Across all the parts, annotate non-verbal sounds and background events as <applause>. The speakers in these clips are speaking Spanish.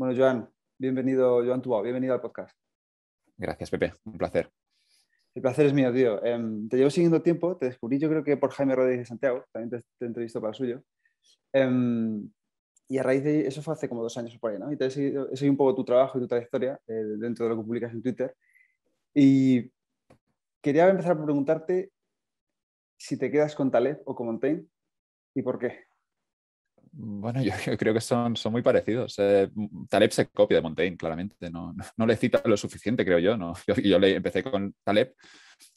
Bueno, Joan, bienvenido, Joan Tubao, bienvenido al podcast. Gracias, Pepe, un placer. El placer es mío, tío. Em, te llevo siguiendo tiempo, te descubrí yo creo que por Jaime Rodríguez de Santiago, también te, he entrevisto para el suyo. Em, y a raíz de eso fue hace como dos años por ahí, ¿no? Y te he seguido, un poco tu trabajo y tu trayectoria eh, dentro de lo que publicas en Twitter. Y quería empezar por preguntarte si te quedas con Taleb o con Montaigne y por qué. Bueno, yo, creo que son, son muy parecidos. Eh, Taleb se copia de Montaigne, claramente. No, no, le cita lo suficiente, creo yo. ¿no? <laughs> Yo, le, empecé con Taleb,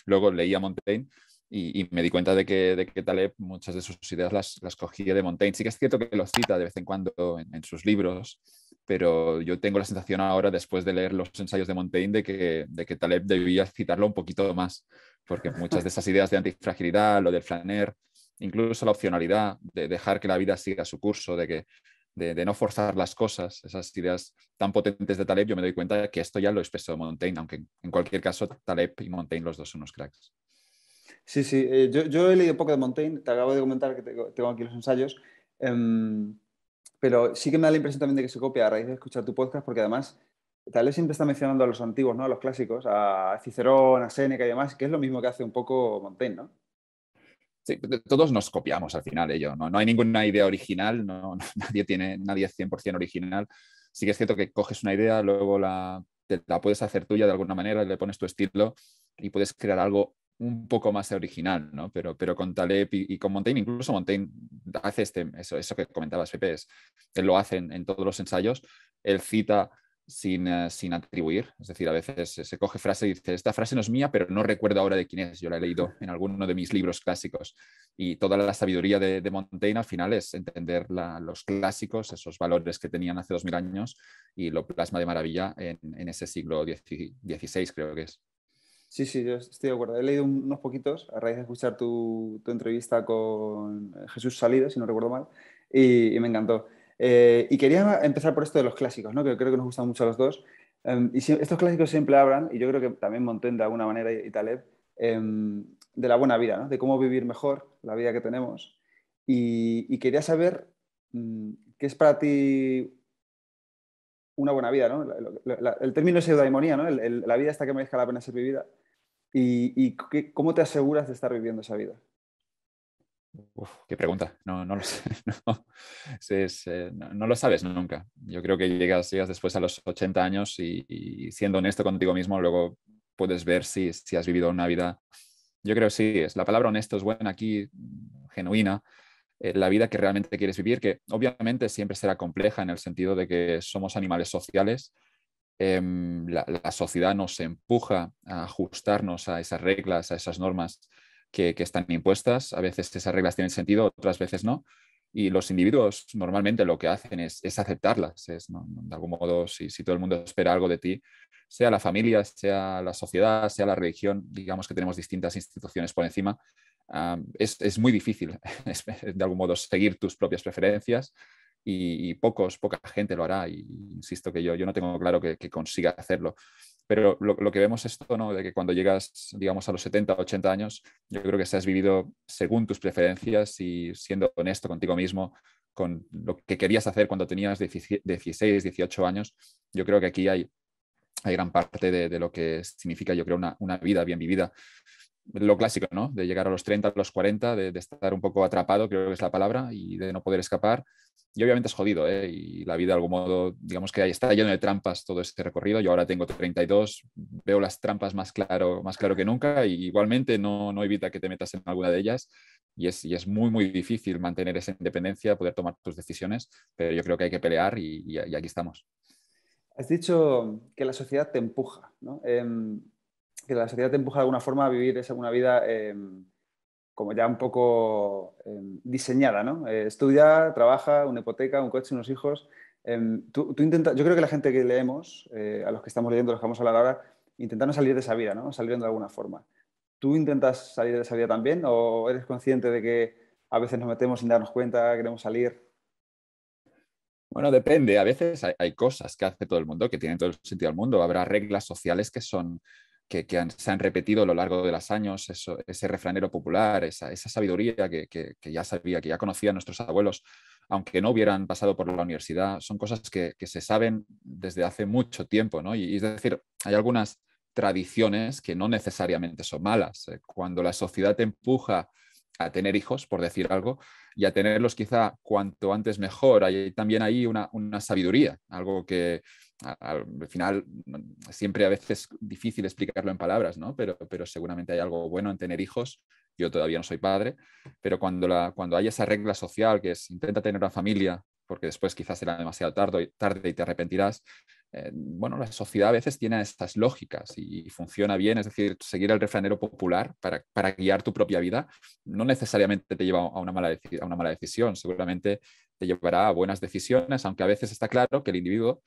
luego leía Montaigne y, y me di cuenta de que, de que, Taleb muchas de sus ideas las, las, cogía de Montaigne. Sí que es cierto que lo cita de vez en cuando en, sus libros, pero yo tengo la sensación ahora, después de leer los ensayos de Montaigne, de que, de que Taleb debía citarlo un poquito más, porque muchas de <laughs> esas ideas de antifragilidad, lo del flaner incluso la opcionalidad de dejar que la vida siga su curso, de, que, de, no forzar las cosas, esas ideas tan potentes de Taleb, yo me doy cuenta que esto ya lo de Montaigne, aunque en cualquier caso Taleb y Montaigne los dos son unos cracks. Sí, sí, eh, yo, he leído poco de Montaigne, te acabo de comentar que tengo aquí los ensayos, em, pero sí que me da la impresión también de que se copia a raíz de escuchar tu podcast, porque además Taleb siempre está mencionando a los antiguos, ¿no? a los clásicos, a Cicerón, a Séneca y demás, que es lo mismo que hace un poco Montaigne, ¿no? todos nos copiamos al final ello, ¿no? hay ninguna idea original, no, <laughs> nadie, tiene, nadie es 100% original. Sí que es cierto que coges una idea, luego la, la puedes hacer tuya de alguna manera, le pones tu estilo y puedes crear algo un poco más original, ¿no? Pero, pero con Taleb y, con Montaigne, incluso Montaigne hace este, eso, eso que comentabas, Pepe, es, él lo hace en, en todos los ensayos, él cita eh, sin, atribuir. Es decir, a veces se coge frase y dice, esta frase no es mía, pero no recuerdo ahora de quién es. Yo la he leído en alguno de mis libros clásicos. Y toda la sabiduría de, de Montaigne al final es entender los clásicos, esos valores que tenían hace dos 2000 años y lo plasma de maravilla en, ese siglo XVI, creo que es. Sí, sí, yo estoy de acuerdo. He leído unos poquitos a raíz de escuchar tu, entrevista con Jesús Salido, si no recuerdo mal, y me encantó. Eh, y quería empezar por esto de los clásicos, ¿no? que creo que nos gustan mucho a los dos. Em, y estos clásicos siempre hablan, y yo creo que también Montaigne de alguna manera y, Taleb, em, de la buena vida, ¿no? de cómo vivir mejor la vida que tenemos. Y, quería saber mm, qué es para ti una buena vida. ¿no? el término es eudaimonía, ¿no? la vida hasta que merezca la pena ser vivida. ¿Y, cómo te aseguras de estar viviendo esa vida? Uf, qué pregunta, no, no lo <laughs> sé. Eh, no, lo sabes nunca. Yo creo que llegas, después a los 80 años y, siendo honesto contigo mismo, luego puedes ver si, si has vivido una vida. Yo creo que sí, es la palabra honesto es buena aquí, genuina, eh, la vida que realmente quieres vivir, que obviamente siempre será compleja en el sentido de que somos animales sociales. Em, la sociedad nos empuja a ajustarnos a esas reglas, a esas normas que, están impuestas. A veces esas reglas tienen sentido, otras veces no. Y los individuos normalmente lo que hacen es, aceptarlas. De algún modo, si, si, todo el mundo espera algo de ti, sea la familia, sea la sociedad, sea la religión, digamos que tenemos distintas instituciones por encima, es, muy difícil, <laughs> de algún modo, seguir tus propias preferencias y, pocos, poca gente lo hará. Y insisto que yo, yo no tengo claro que consiga hacerlo. Pero lo, que vemos esto, ¿no? De que cuando llegas, digamos, a los 70, 80 años, yo creo que se has vivido según tus preferencias y siendo honesto contigo mismo, con lo que querías hacer cuando tenías 16, 18 años, yo creo que aquí hay, hay gran parte de, lo que significa, yo creo, una, una vida bien vivida lo clásico, ¿no? De llegar a los 30, a los 40, de, estar un poco atrapado, creo que es la palabra, y de no poder escapar. Y obviamente es jodido, ¿eh? Y la vida de algún modo, digamos que ahí está lleno de trampas todo este recorrido. Yo ahora tengo 32, veo las trampas más claro, más claro que nunca, y igualmente no, no evita que te metas en alguna de ellas. Y es, es, muy, muy difícil mantener esa independencia, poder tomar tus decisiones, pero yo creo que hay que pelear y, aquí estamos. Has dicho que la sociedad te empuja, ¿no? Em, que la sociedad te empuja de alguna forma a vivir esa una vida em, como ya un poco em, diseñada, ¿no? Eh, estudia, trabaja, una hipoteca, un coche, unos hijos. Em, tú, yo creo que la gente que leemos, eh, a los que estamos leyendo, los que vamos a hablar ahora, intentan salir de esa vida, ¿no? Salir de alguna forma. ¿Tú intentas salir de esa vida también o eres consciente de que a veces nos metemos sin darnos cuenta, queremos salir? Bueno, depende. A veces hay, hay, cosas que hace todo el mundo que tienen todo el sentido del mundo. Habrá reglas sociales que son que, se han repetido a lo largo de los años, ese refranero popular, esa, sabiduría que, ya sabía, que ya conocían nuestros abuelos, aunque no hubieran pasado por la universidad, son cosas que, se saben desde hace mucho tiempo, ¿no? Y, es decir, hay algunas tradiciones que no necesariamente son malas. Eh, cuando la sociedad te empuja a tener hijos, por decir algo, y a tenerlos quizá cuanto antes mejor, hay también ahí una sabiduría, algo que, al final siempre a veces difícil explicarlo en palabras, ¿no? Pero, pero seguramente hay algo bueno en tener hijos. Yo todavía no soy padre, pero cuando, la, cuando hay esa regla social que es intenta tener una familia, porque después quizás será demasiado tarde, tarde y te arrepentirás, eh, bueno, la sociedad a veces tiene estas lógicas y, funciona bien, es decir, seguir el refranero popular para, guiar tu propia vida no necesariamente te lleva a una, mala a una mala decisión, seguramente te llevará a buenas decisiones, aunque a veces está claro que el individuo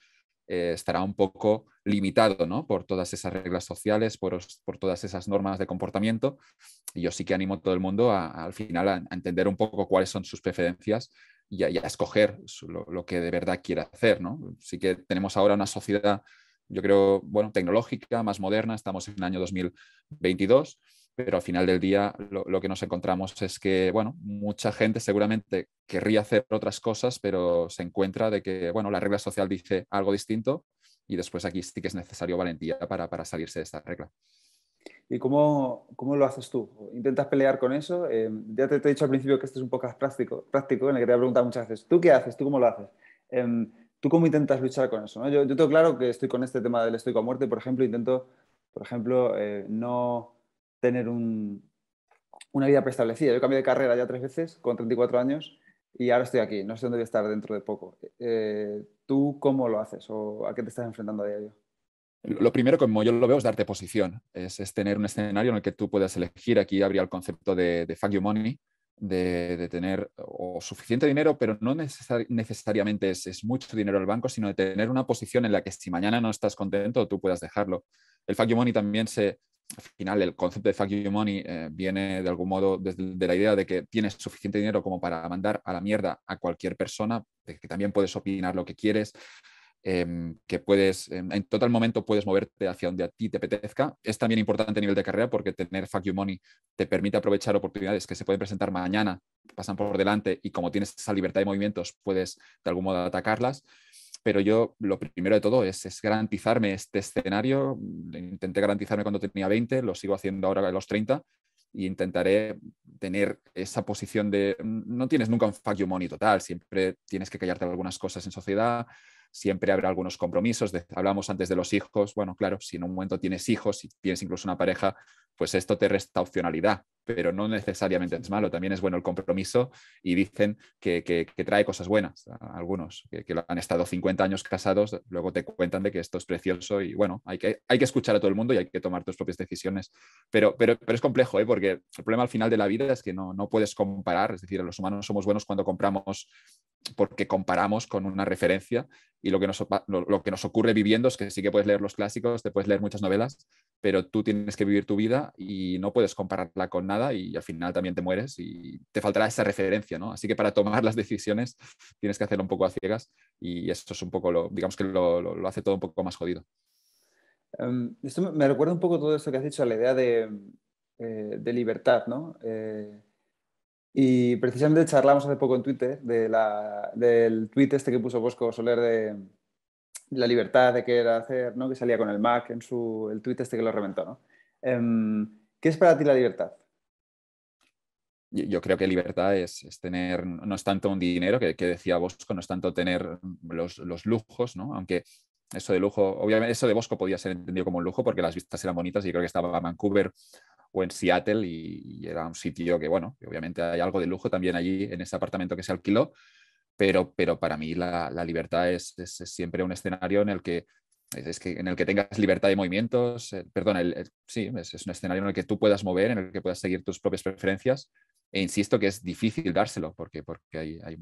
eh, estará un poco limitado ¿no? por todas esas reglas sociales, por, todas esas normas de comportamiento. Y yo sí que animo a todo el mundo a, al final a, entender un poco cuáles son sus preferencias y a, escoger lo, que de verdad quiera hacer. ¿no? Sí que tenemos ahora una sociedad, yo creo, bueno, tecnológica, más moderna, estamos en el año 2022 pero al final del día lo, lo, que nos encontramos es que, bueno, mucha gente seguramente querría hacer otras cosas, pero se encuentra de que, bueno, la regla social dice algo distinto y después aquí sí que es necesario valentía para, para salirse de esta regla. ¿Y cómo, cómo, lo haces tú? ¿Intentas pelear con eso? Eh, ya te, te, he dicho al principio que esto es un podcast práctico, práctico en el que te he preguntado muchas veces, ¿tú qué haces? ¿Tú cómo lo haces? Em, ¿Tú cómo intentas luchar con eso? Yo, yo, tengo claro que estoy con este tema del estoico a muerte, por ejemplo, intento, por ejemplo, eh, no tener una vida preestablecida. Yo cambié de carrera ya tres veces con 34 años y ahora estoy aquí. No sé dónde voy a estar dentro de poco. Eh, ¿Tú cómo lo haces o a qué te estás enfrentando a diario? Lo primero, como yo lo veo, es darte posición. Es, tener un escenario en el que tú puedas elegir. Aquí habría el concepto de, de fuck your money, de, tener suficiente dinero, pero no necesariamente es, mucho dinero al banco, sino de tener una posición en la que si mañana no estás contento, tú puedas dejarlo. El fuck your money también se, al final el concepto de fuck you money eh, viene de algún modo desde la idea de que tienes suficiente dinero como para mandar a la mierda a cualquier persona, de que también puedes opinar lo que quieres, em, que puedes, em, en total momento puedes moverte hacia donde a ti te apetezca. Es también importante a nivel de carrera porque tener fuck you money te permite aprovechar oportunidades que se pueden presentar mañana, pasan por delante y como tienes esa libertad de movimientos puedes de algún modo atacarlas pero yo lo primero de todo es, garantizarme este escenario. Mm, intenté garantizarme cuando tenía 20, lo sigo haciendo ahora a los 30 y e intentaré tener esa posición de mm, no tienes nunca un fuck you money total, siempre tienes que callarte algunas cosas en sociedad, siempre habrá algunos compromisos. hablamos antes de los hijos, bueno, claro, si en un momento tienes hijos, y tienes incluso una pareja, pues esto te resta opcionalidad pero no necesariamente es malo, también es bueno el compromiso y dicen que, trae cosas buenas. algunos que, han estado 50 años casados, luego te cuentan de que esto es precioso y bueno, hay que, hay que escuchar a todo el mundo y hay que tomar tus propias decisiones. Pero, pero, pero es complejo, ¿eh? porque el problema al final de la vida es que no, puedes comparar, es decir, los humanos somos buenos cuando compramos porque comparamos con una referencia y lo que, nos, lo que nos ocurre viviendo es que sí que puedes leer los clásicos, te puedes leer muchas novelas, pero tú tienes que vivir tu vida y no puedes compararla con nada y al final también te mueres y te faltará esa referencia, ¿no? Así que para tomar las decisiones tienes que hacerlo un poco a ciegas y eso es un poco lo, digamos que lo, hace todo un poco más jodido. Em, esto me, recuerda un poco todo esto que has dicho a la idea de, eh, libertad, ¿no? Eh, y precisamente charlamos hace poco en Twitter del tweet este que puso Bosco Soler de la libertad de querer hacer, ¿no? Que salía con el Mac en su, el tweet este que lo reventó, ¿no? Em, ¿Qué es para ti la libertad? yo creo que libertad es, tener, no es tanto un dinero, que, decía Bosco, no es tanto tener los, lujos, ¿no? Aunque eso de lujo, obviamente eso de Bosco podía ser entendido como un lujo porque las vistas eran bonitas y creo que estaba en Vancouver o en Seattle y, era un sitio que, bueno, obviamente hay algo de lujo también allí en ese apartamento que se alquiló, pero, para mí la, libertad es, siempre un escenario en el que... Es en el que tengas libertad de movimientos, eh, perdón, sí, es, un escenario en el que tú puedas mover, en el que puedas seguir tus propias preferencias, e insisto que es difícil dárselo porque, porque hay,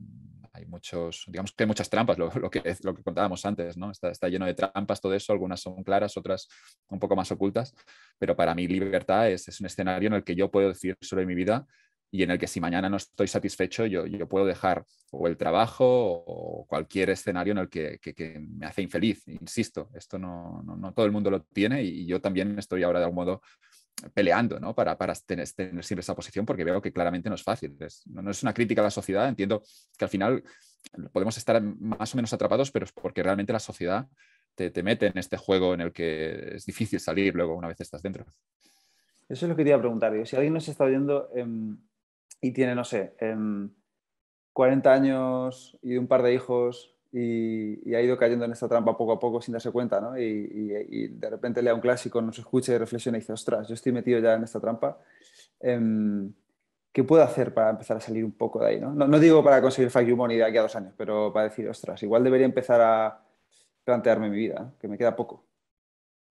muchos, digamos que muchas trampas, lo, que, lo que contábamos antes, ¿no? Está, lleno de trampas todo eso, algunas son claras, otras un poco más ocultas, pero para mí libertad es, es, un escenario en el que yo puedo decir sobre mi vida y en el que si mañana no estoy satisfecho, yo, puedo dejar o el trabajo o cualquier escenario en el que, me hace infeliz. Insisto, esto no, no, todo el mundo lo tiene y yo también estoy ahora de algún modo peleando para, tener, tener, siempre esa posición porque veo que claramente no es fácil. no, es una crítica a la sociedad, entiendo que al final podemos estar más o menos atrapados, pero es porque realmente la sociedad te, mete en este juego en el que es difícil salir luego una vez estás dentro. Eso es lo que quería preguntar. ¿eh? Si alguien nos está oyendo, em, y tiene, no sé, eh, em, 40 años y un par de hijos y, ha ido cayendo en esta trampa poco a poco sin darse cuenta, ¿no? Y, de repente lea un clásico, nos escucha y reflexiona y dice, ostras, yo estoy metido ya en esta trampa. Em, ¿Qué puedo hacer para empezar a salir un poco de ahí? No, no, digo para conseguir Fuck You Money de aquí a dos años, pero para decir, ostras, igual debería empezar a plantearme mi vida, que me queda poco.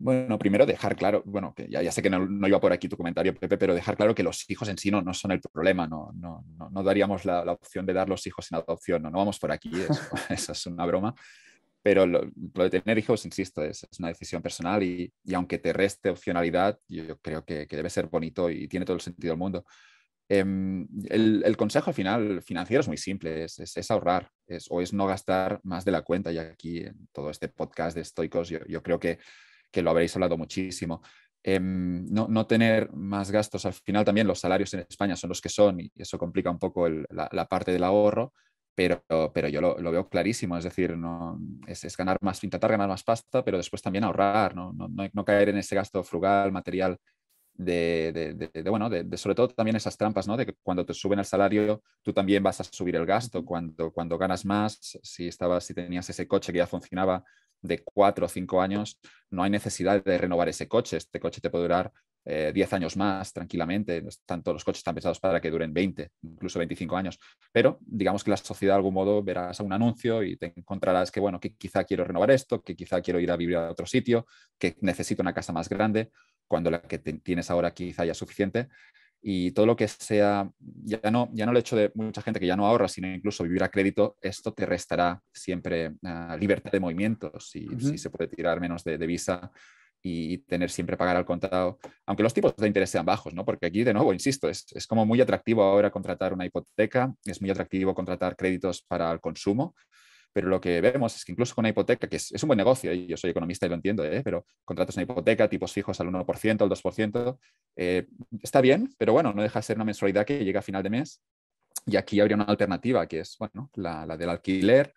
Bueno, primero dejar claro, bueno, que ya, sé que no, iba por aquí tu comentario, Pepe, pero dejar claro que los hijos en sí no, son el problema, no, no, no daríamos la, opción de dar los hijos en adopción, no, no vamos por aquí, <laughs> <laughs> eso, es una broma. Pero lo, de tener hijos, insisto, es, una decisión personal y, y, aunque te reste opcionalidad, yo creo que, debe ser bonito y tiene todo el sentido del mundo. Em, el, consejo al final financiero es muy simple, es, ahorrar es, o es no gastar más de la cuenta. Y aquí en todo este podcast de estoicos, yo, yo creo que que lo habréis hablado muchísimo. Em, no, tener más gastos al final, también los salarios en España son los que son y eso complica un poco la, parte del ahorro, pero, pero yo lo, veo clarísimo, es decir, no, es, ganar más, intentar ganar más pasta, pero después también ahorrar, no, no, no caer en ese gasto frugal, material de, bueno, de, sobre todo también esas trampas, ¿no? De que cuando te suben el salario, tú también vas a subir el gasto. Cuando, cuando ganas más, si estabas, si tenías ese coche que ya funcionaba de cuatro o cinco años, no hay necesidad de renovar ese coche. Este coche te puede durar 10 eh, años más tranquilamente. Tanto los coches están pensados para que duren 20, incluso 25 años. Pero digamos que la sociedad de algún modo verás un anuncio y te encontrarás que, bueno, que quizá quiero renovar esto, que quizá quiero ir a vivir a otro sitio, que necesito una casa más grande, cuando la que tienes ahora quizá ya es suficiente. Y todo lo que sea, ya no, ya no el hecho de mucha gente que ya no ahorra, sino incluso vivir a crédito, esto te restará siempre ah, libertad de movimiento, Si, si se puede tirar menos de, de visa, y tener siempre pagar al contado, aunque los tipos de interés sean bajos, ¿no? Porque aquí, de nuevo, insisto, es, como muy atractivo ahora contratar una hipoteca, es muy atractivo contratar créditos para el consumo, pero lo que vemos es que incluso con una hipoteca, que es, un buen negocio, ¿eh? yo soy economista y lo entiendo, ¿eh? pero contratos una hipoteca, tipos fijos al 1%, al 2%, eh, está bien, pero bueno, no deja de ser una mensualidad que llega a final de mes. Y aquí habría una alternativa, que es bueno, la, la del alquiler,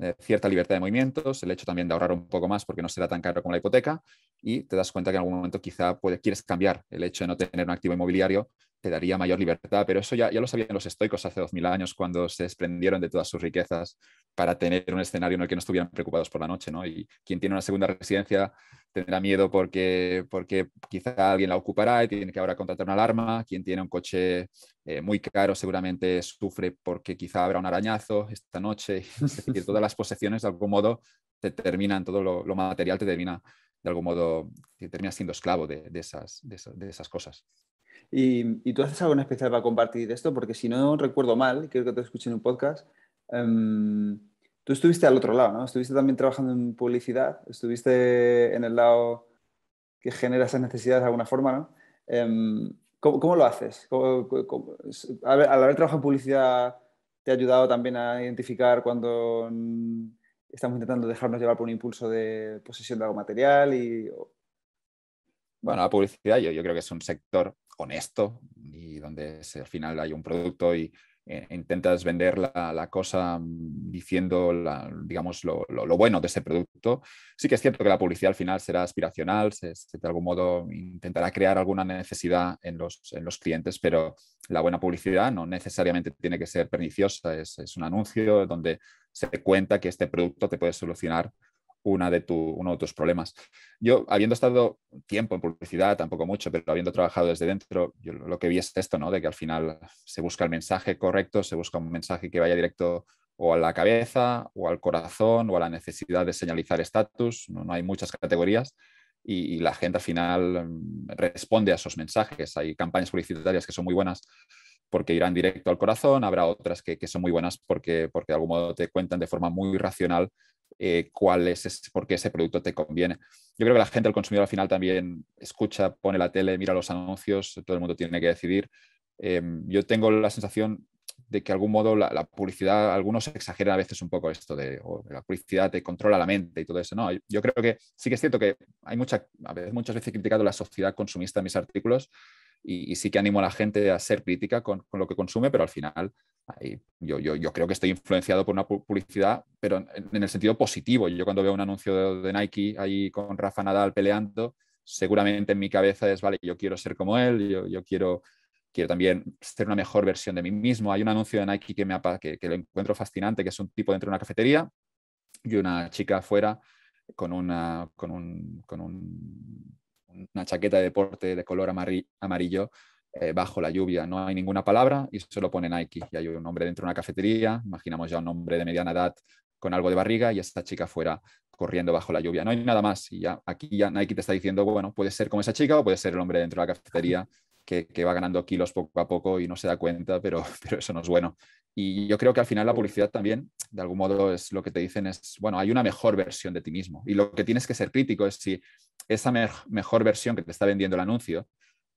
eh, cierta libertad de movimientos, el hecho también de ahorrar un poco más porque no será tan caro como la hipoteca y te das cuenta que en algún momento quizá puede, quieres cambiar el hecho de no tener un activo inmobiliario te daría mayor libertad, pero eso ya, ya lo sabían los estoicos hace 2000 años cuando se desprendieron de todas sus riquezas para tener un escenario en el que no estuvieran preocupados por la noche, ¿no? Y quien tiene una segunda residencia tendrá miedo porque, porque quizá alguien la ocupará y tiene que ahora contratar una alarma, quien tiene un coche eh, muy caro seguramente sufre porque quizá habrá un arañazo esta noche, <laughs> es decir, todas las posesiones de algún modo te terminan, todo lo, material te termina de algún modo, te termina siendo esclavo de, de, esas, de esas cosas. Y, tú haces algo en especial para compartir esto, porque si no recuerdo mal, creo que te escuché en un podcast, em, tú estuviste al otro lado, ¿no? Estuviste también trabajando en publicidad, estuviste en el lado que genera esas necesidades de alguna forma, ¿no? Em, ¿cómo, lo haces? al, haber trabajado en publicidad, ¿te ha ayudado también a identificar cuando estamos intentando dejarnos llevar por un impulso de posesión de algo material y bueno, la publicidad yo creo que es un sector honesto y donde al final hay un producto y eh, intentas vender la, cosa mm, diciendo, digamos, lo, bueno de ese producto. Sí que es cierto que la publicidad al final será aspiracional, de algún modo intentará crear alguna necesidad en los, en los, clientes, pero la buena publicidad no necesariamente tiene que ser perniciosa, es, es un anuncio donde se cuenta que este producto te puede solucionar una de uno de tus problemas. Yo, habiendo estado tiempo en publicidad, tampoco mucho, pero habiendo trabajado desde dentro, yo lo que vi es esto, ¿no? De que al final se busca el mensaje correcto, se busca un mensaje que vaya directo o a la cabeza, o al corazón, o a la necesidad de señalizar estatus. No, hay muchas categorías y, la gente al final mm, responde a esos mensajes. Hay campañas publicitarias que son muy buenas porque irán directo al corazón, habrá otras que, son muy buenas porque, porque de algún modo te cuentan de forma muy racional eh, cuál es, por qué ese producto te conviene. Yo creo que la gente, el consumidor al final también escucha, pone la tele, mira los anuncios, todo el mundo tiene que decidir. Em, yo tengo la sensación de que de algún modo la, publicidad, algunos exageran a veces un poco esto de la publicidad te controla la mente y todo eso. No, yo creo que sí que es cierto que hay mucha, a veces, muchas veces criticado la sociedad consumista en mis artículos, y, sí que animo a la gente a ser crítica con, lo que consume, pero al final yo, yo, yo, creo que estoy influenciado por una publicidad, pero en, el sentido positivo. Yo cuando veo un anuncio de, Nike ahí con Rafa Nadal peleando, seguramente en mi cabeza es, vale, yo quiero ser como él, yo, quiero quiero también ser una mejor versión de mí mismo. Hay un anuncio de Nike que, me, que, que, lo encuentro fascinante, que es un tipo dentro de una cafetería y una chica afuera con, una, con un una chaqueta de deporte de color amarillo eh, bajo la lluvia. No hay ninguna palabra y solo pone Nike. Y hay un hombre dentro de una cafetería, imaginamos ya un hombre de mediana edad con algo de barriga y esta chica fuera corriendo bajo la lluvia. No hay nada más. Y aquí ya Nike te está diciendo, bueno, puede ser como esa chica o puede ser el hombre dentro de la cafetería que, va ganando kilos poco a poco y no se da cuenta, pero, <laughs> pero eso no es bueno. Y yo creo que al final la publicidad también, de algún modo, es lo que te dicen es, bueno, hay una mejor versión de ti mismo. Y lo que tienes que ser crítico es si esa mejor versión que te está vendiendo el anuncio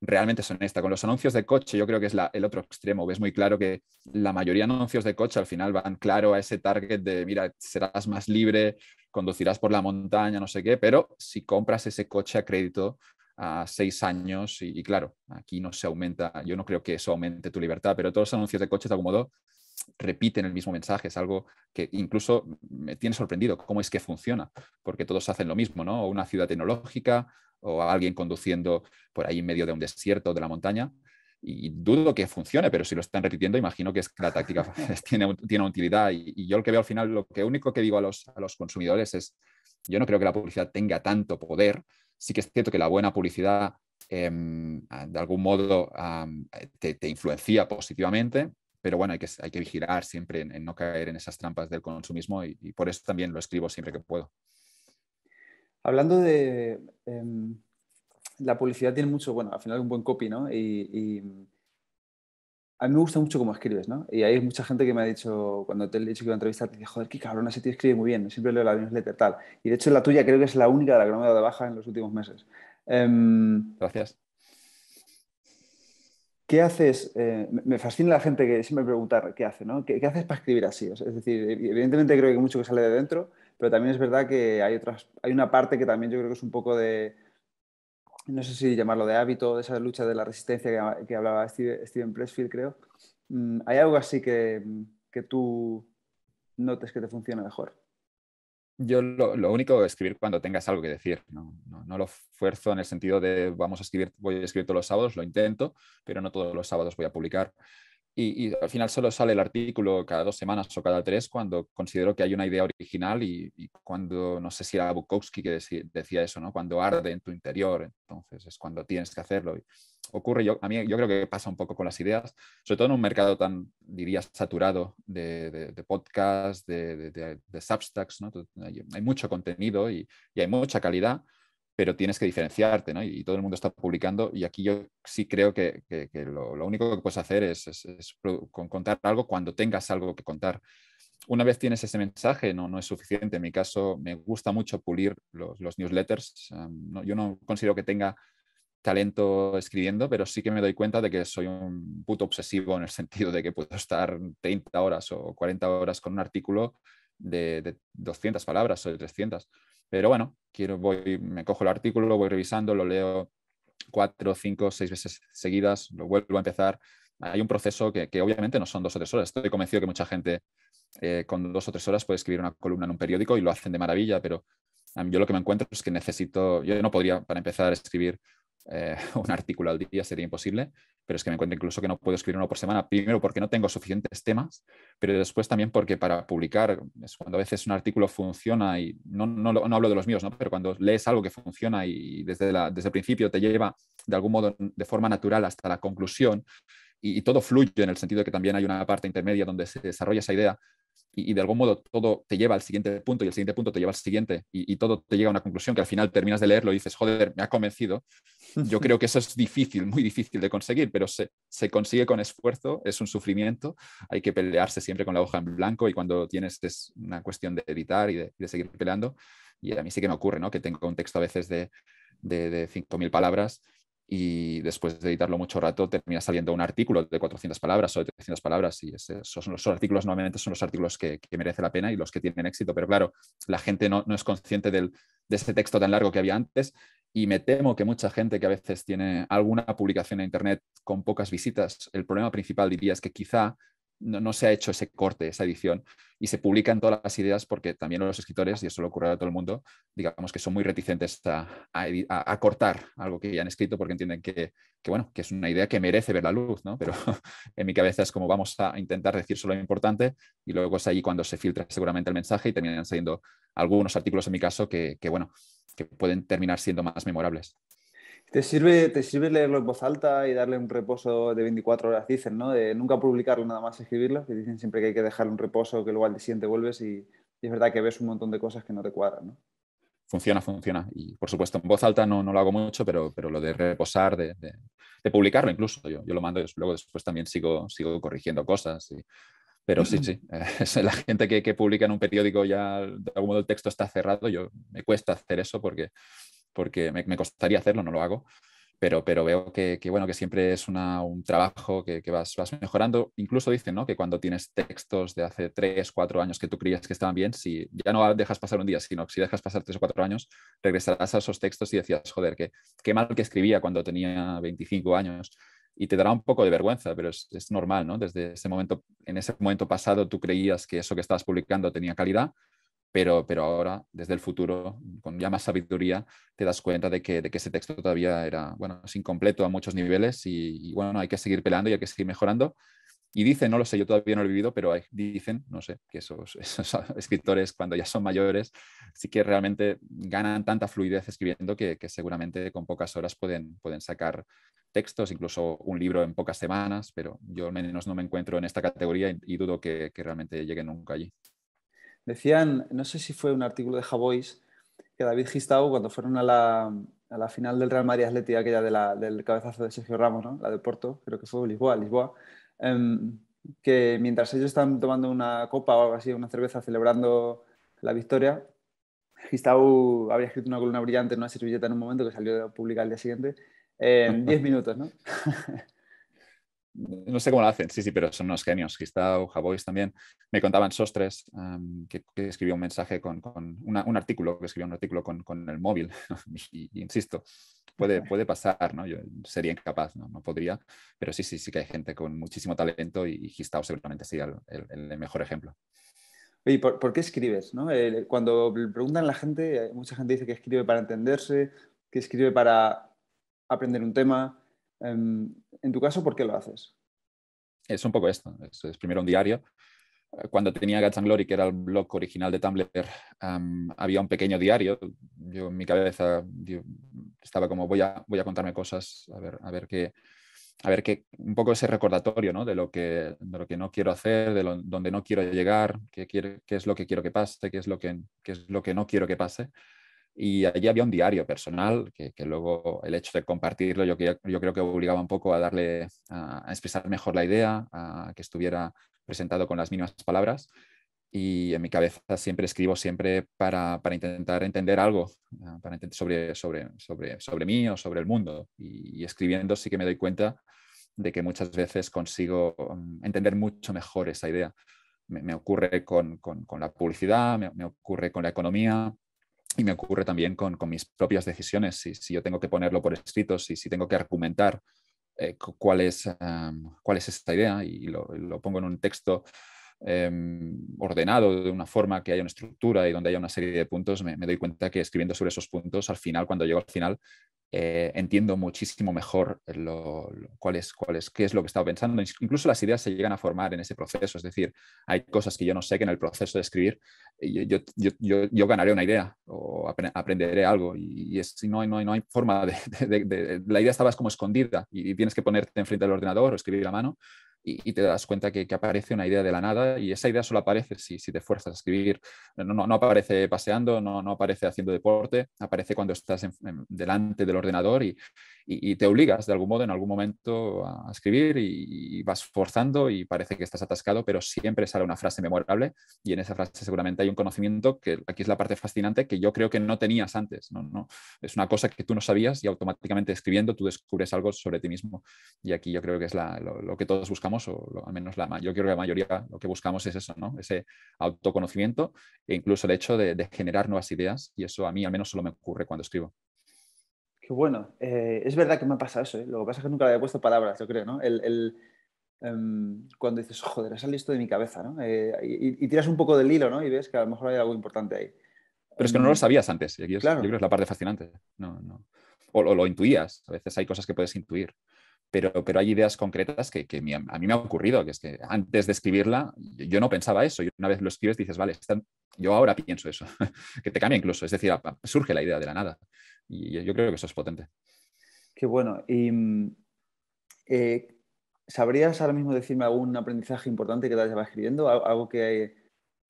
realmente es honesta. Con los anuncios de coche, yo creo que es el otro extremo. Ves muy claro que la mayoría de anuncios de coche al final van claro a ese target de, mira, serás más libre, conducirás por la montaña, no sé qué, pero si compras ese coche a crédito, a seis años y, claro, aquí no se aumenta, yo no creo que eso aumente tu libertad, pero todos los anuncios de coches de algún modo repiten el mismo mensaje, es algo que incluso me tiene sorprendido cómo es que funciona, porque todos hacen lo mismo, ¿no? una ciudad tecnológica o alguien conduciendo por ahí en medio de un desierto o de la montaña. Y dudo que funcione, pero si lo están repitiendo, imagino que es que la táctica <laughs> tiene, tiene utilidad. Y, yo lo que veo al final, lo que único que digo a los, a los consumidores es, yo no creo que la publicidad tenga tanto poder sí que es cierto que la buena publicidad em, de algún modo te, influencia positivamente, pero bueno, hay que, hay que vigilar siempre en, no caer en esas trampas del consumismo y, por eso también lo escribo siempre que puedo. Hablando de... Em, la publicidad tiene mucho, bueno, al final un buen copy, ¿no? y a mí me gusta mucho cómo escribes, ¿no? Y hay mucha gente que me ha dicho, cuando te he dicho que iba a entrevistarte, te joder, qué cabrón, ese te escribe muy bien, siempre leo la newsletter, tal. Y de hecho la tuya creo que es la única de la que no me he dado de baja en los últimos meses. Em, Gracias. ¿Qué haces? Eh, me fascina la gente que siempre pregunta qué hace, ¿no? ¿Qué, haces para escribir así? es decir, e, evidentemente creo que mucho que sale de dentro, pero también es verdad que hay, otras, hay una parte que también yo creo que es un poco de no sé si llamarlo de hábito, de esa lucha de la resistencia que, hablaba Steven Pressfield, creo. Mm, ¿Hay algo así que, tú notes que te funciona mejor? Yo lo, único es escribir cuando tengas algo que decir. No, no, lo fuerzo en el sentido de vamos a escribir, voy a escribir todos los sábados, lo intento, pero no todos los sábados voy a publicar y, al final solo sale el artículo cada dos semanas o cada tres cuando considero que hay una idea original y, cuando, no sé si era Bukowski que decía eso, ¿no? Cuando arde en tu interior, entonces es cuando tienes que hacerlo. ocurre, yo, a mí yo creo que pasa un poco con las ideas, sobre todo en un mercado tan, diría, saturado de, de podcasts, de, substacks, ¿no? Hay mucho contenido y, y hay mucha calidad, pero tienes que diferenciarte, ¿no? Y, todo el mundo está publicando y aquí yo sí creo que, lo, único que puedes hacer es, contar algo cuando tengas algo que contar. Una vez tienes ese mensaje, no, no es suficiente. En mi caso, me gusta mucho pulir los, newsletters. yo no considero que tenga talento escribiendo, pero sí que me doy cuenta de que soy un puto obsesivo en el sentido de que puedo estar 30 horas o 40 horas con un artículo de, de 200 palabras o de 300 pero bueno, quiero, voy, me cojo el artículo, voy revisando, lo leo cuatro, cinco, seis veces seguidas, lo vuelvo a empezar. Hay un proceso que, obviamente no son dos o tres horas. Estoy convencido que mucha gente eh, con dos o tres horas puede escribir una columna en un periódico y lo hacen de maravilla, pero yo lo que me encuentro es que necesito, yo no podría para empezar a escribir eh, <laughs> un artículo al día sería imposible, pero es que me encuentro incluso que no puedo escribir uno por semana, primero porque no tengo suficientes temas, pero después también porque para publicar, es cuando a veces un artículo funciona y no, no, no hablo de los míos, ¿no? pero cuando lees algo que funciona y desde, desde el principio te lleva de algún modo, de forma natural hasta la conclusión, y todo fluye en el sentido de que también hay una parte intermedia donde se desarrolla esa idea, y, de algún modo todo te lleva al siguiente punto y el siguiente punto te lleva al siguiente y, todo te llega a una conclusión que al final terminas de leerlo y dices, joder, me ha convencido. Yo <laughs> creo que eso es difícil, muy difícil de conseguir, pero se, se consigue con esfuerzo, es un sufrimiento, hay que pelearse siempre con la hoja en blanco y cuando tienes es una cuestión de editar y de, seguir peleando. Y a mí sí que me ocurre, ¿no? Que tengo un texto a veces de, de, de 5.000 palabras y después de editarlo mucho rato termina saliendo un artículo de 400 palabras o de 300 palabras y esos son los artículos normalmente son los artículos que, que, merece la pena y los que tienen éxito, pero claro, la gente no, no es consciente de ese texto tan largo que había antes y me temo que mucha gente que a veces tiene alguna publicación en Internet con pocas visitas, el problema principal diría es que quizá no, se ha hecho ese corte, esa edición, y se publican todas las ideas porque también los escritores, y eso le ocurre a todo el mundo, digamos que son muy reticentes a, a, cortar algo que ya han escrito porque entienden que, bueno, que es una idea que merece ver la luz, ¿no? Pero <laughs> en mi cabeza es como vamos a intentar decir solo lo importante y luego es ahí cuando se filtra seguramente el mensaje y terminan saliendo algunos artículos en mi caso que bueno, que pueden terminar siendo más memorables. Te sirve, te sirve leerlo en voz alta y darle un reposo de 24 horas, dicen, ¿no? De nunca publicarlo, nada más escribirlo, que dicen siempre que hay que dejar un reposo, que luego al siguiente vuelves y, es verdad que ves un montón de cosas que no te cuadran, ¿no? Funciona, funciona. Y por supuesto, en voz alta no, no lo hago mucho, pero, pero lo de reposar, de, de, publicarlo incluso, yo, yo lo mando y luego después también sigo, sigo corrigiendo cosas. pero sí, sí, es <clears throat> eh, <laughs> la gente que, que publica en un periódico ya de algún modo el texto está cerrado, yo me cuesta hacer eso porque porque me, costaría hacerlo, no lo hago, pero, pero veo que, bueno, que siempre es un trabajo que, vas, vas, mejorando. Incluso dicen ¿no? que cuando tienes textos de hace 3, 4 años que tú creías que estaban bien, si ya no dejas pasar un día, sino que si dejas pasar tres o cuatro años, regresarás a esos textos y decías, joder, qué, qué mal que escribía cuando tenía 25 años. Y te dará un poco de vergüenza, pero es, normal, ¿no? Desde ese momento, en ese momento pasado tú creías que eso que estabas publicando tenía calidad pero, ahora, desde el futuro, con ya más sabiduría, te das cuenta de que, ese texto todavía era, bueno, es incompleto a muchos niveles y, bueno, hay que seguir peleando y hay que seguir mejorando. Y dicen, no lo sé, yo todavía no lo he vivido, pero dicen, no sé, que <laughs> esos, escritores cuando ya son mayores sí que realmente ganan tanta fluidez escribiendo que, seguramente con pocas horas pueden, sacar textos, incluso un libro en pocas semanas, pero yo al menos no me encuentro en esta categoría y, dudo que, que realmente llegue nunca allí. Decían, no sé si fue un artículo de Havois, que David Gistau, cuando fueron a la, final del Real Madrid Atleti, aquella del cabezazo de Sergio Ramos, la de Porto, creo que fue Lisboa, Lisboa, em, que mientras ellos estaban tomando una copa o algo así, una cerveza, celebrando la victoria, Gistau había escrito una columna brillante en una servilleta en un momento que salió publicar al día siguiente, en <laughs> eh, 10 minutos, ¿no? <laughs> no sé cómo lo hacen, sí, sí, pero son unos genios. Gistau, Javois también. Me contaban Sostres, em, que, escribió un mensaje con, un artículo, que escribió un artículo con, el móvil. <laughs> y, insisto, puede, puede pasar, ¿no? Yo sería incapaz, ¿no? ¿no? podría, pero sí, sí, sí que hay gente con muchísimo talento y, Gistao seguramente sería el, mejor ejemplo. ¿Y ¿por, qué escribes? ¿no? cuando preguntan la gente, mucha gente dice que escribe para entenderse, que escribe para aprender un tema, Em, en tu caso, ¿por qué lo haces? Es un poco esto. Es, primero un diario. Eh, cuando tenía Guts Glory, que era el blog original de Tumblr, había un pequeño diario. Yo en mi cabeza estaba como, voy a, contarme cosas, a ver, a ver qué, a ver un poco ese recordatorio ¿no? de, lo que, de lo que no quiero hacer, de lo, donde no quiero llegar, qué, es lo que quiero que pase, que, qué es lo que no quiero que pase y allí había un diario personal, que, luego el hecho de compartirlo yo, creo que obligaba un poco a darle, a, expresar mejor la idea, a que estuviera presentado con las mínimas palabras. Y en mi cabeza siempre escribo, siempre para, intentar entender algo ah, sobre, sobre, sobre, sobre mí o sobre el mundo. Y, escribiendo sí que me doy cuenta de que muchas veces consigo mm, entender mucho mejor esa idea. Me, ocurre con, la publicidad, me ocurre con la economía, y me ocurre también con, mis propias decisiones, si, si, yo tengo que ponerlo por escrito, si, si tengo que argumentar eh, cuál, es, cuál es esta idea y lo, pongo en un texto em, ordenado de una forma que haya una estructura y donde haya una serie de puntos, me doy cuenta que escribiendo sobre esos puntos, al final, cuando llego al final, eh, entiendo muchísimo mejor lo, cuál es, cuál es, qué es lo que estaba pensando. Incluso las ideas se llegan a formar en ese proceso, es decir, hay cosas que yo no sé que en el proceso de escribir yo, yo, ganaré una idea o aprenderé algo y, no, hay, no, forma <laughs> de, La idea estaba como escondida y, tienes que ponerte enfrente del ordenador o escribir a mano y, te das cuenta que, aparece una idea de la nada y esa idea solo aparece si, si te fuerzas a escribir. No, no, no aparece paseando, no, no, aparece haciendo deporte, aparece cuando estás delante del ordenador y, y, te obligas de algún modo en algún momento a escribir y, vas forzando y parece que estás atascado, pero siempre sale una frase memorable y en esa frase seguramente hay un conocimiento que aquí es la parte fascinante que yo creo que no tenías antes. ¿no? no es una cosa que tú no sabías y automáticamente escribiendo tú descubres algo sobre ti mismo y aquí yo creo que es lo que todos buscamos o al menos la, yo creo que la mayoría lo que buscamos es eso, ¿no? ese autoconocimiento e incluso el hecho de, generar nuevas ideas y eso a mí al menos solo me ocurre cuando escribo. Qué bueno, eh, es verdad que me ha pasado eso, ¿eh? lo que pasa es que nunca le había puesto palabras, yo creo, ¿no? El, em, cuando dices, joder, salido esto de mi cabeza, ¿no? Eh, y, tiras un poco del hilo, ¿no? Y ves que a lo mejor hay algo importante ahí. Pero es que no lo em, sabías antes, y aquí es, claro. yo creo es la parte fascinante. No, o, lo intuías, a veces hay cosas que puedes intuir pero, hay ideas concretas que, a mí me ha ocurrido, que es que antes de escribirla yo no pensaba eso, y una vez lo escribes dices, vale, yo ahora pienso eso, <laughs> que te cambia incluso, es decir, surge la idea de la nada, y yo creo que eso es potente. Qué bueno, y mm, eh, ¿sabrías ahora mismo decirme algún aprendizaje importante que te llevado escribiendo? Algo que... hay.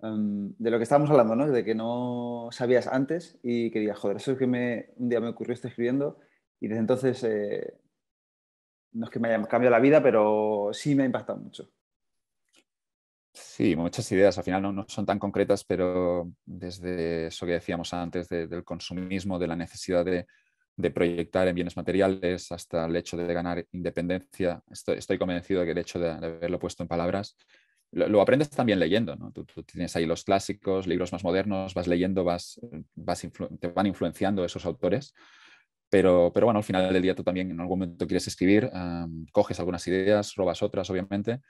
Em, de lo que estábamos hablando, ¿no? De que no sabías antes y que joder, eso es que me, un día me ocurrió esto escribiendo y desde entonces eh, no es que me haya cambiado la vida, pero sí me ha impactado mucho. Sí, muchas ideas. Al final no, son tan concretas, pero desde eso que decíamos antes del consumismo, de la necesidad de, proyectar en bienes materiales, hasta el hecho de ganar independencia, estoy, convencido de que el hecho de, haberlo puesto en palabras lo, aprendes también leyendo, ¿no? Tú, tienes ahí los clásicos, libros más modernos, vas leyendo, vas, vas te van influenciando esos autores pero, pero bueno, al final del día tú también en algún momento quieres escribir, ah, coges algunas ideas, robas otras, obviamente,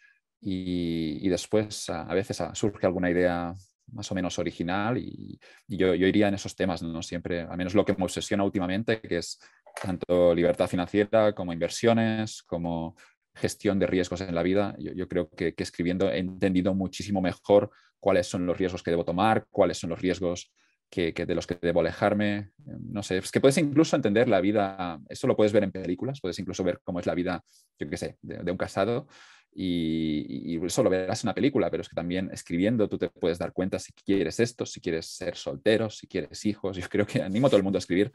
y, después ah, a, veces ah, surge alguna idea más o menos original y, yo, iría en esos temas, ¿no? Siempre, al menos lo que me obsesiona últimamente, que es tanto libertad financiera como inversiones, como gestión de riesgos en la vida. Yo, creo que, escribiendo he entendido muchísimo mejor cuáles son los riesgos que debo tomar, cuáles son los riesgos que, de los que debo alejarme, no sé, es que puedes incluso entender la vida, eso lo puedes ver en películas, puedes incluso ver cómo es la vida, yo qué sé, de, un casado y, y, eso lo verás en una película, pero es que también escribiendo tú te puedes dar cuenta si quieres esto, si quieres ser soltero, si quieres hijos, yo creo que animo a todo el mundo a escribir,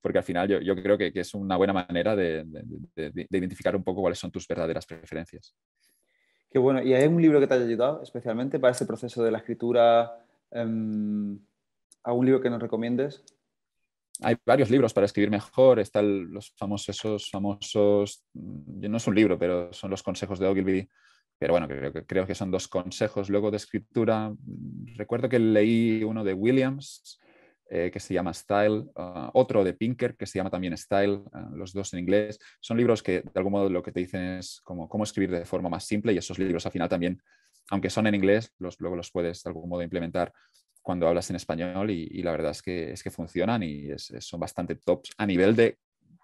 porque al final yo, creo que, es una buena manera de, identificar un poco cuáles son tus verdaderas preferencias. Qué bueno, ¿y hay un libro que te haya ayudado especialmente para este proceso de la escritura? Em, un libro que nos recomiendes? Hay varios libros para escribir mejor. Están los famosos, esos famosos, mm, no es un libro, pero son los consejos de Ogilvy. Pero bueno, creo, que son dos consejos. Luego de escritura, mm, recuerdo que leí uno de Williams, eh, que se llama Style, ah, otro de Pinker, que se llama también Style, ah, los dos en inglés. Son libros que de algún modo lo que te dicen es cómo escribir de forma más simple y esos libros al final también, aunque son en inglés, los, luego los puedes de algún modo implementar cuando hablas en español y, la verdad es que, es que funcionan y son bastante tops a nivel de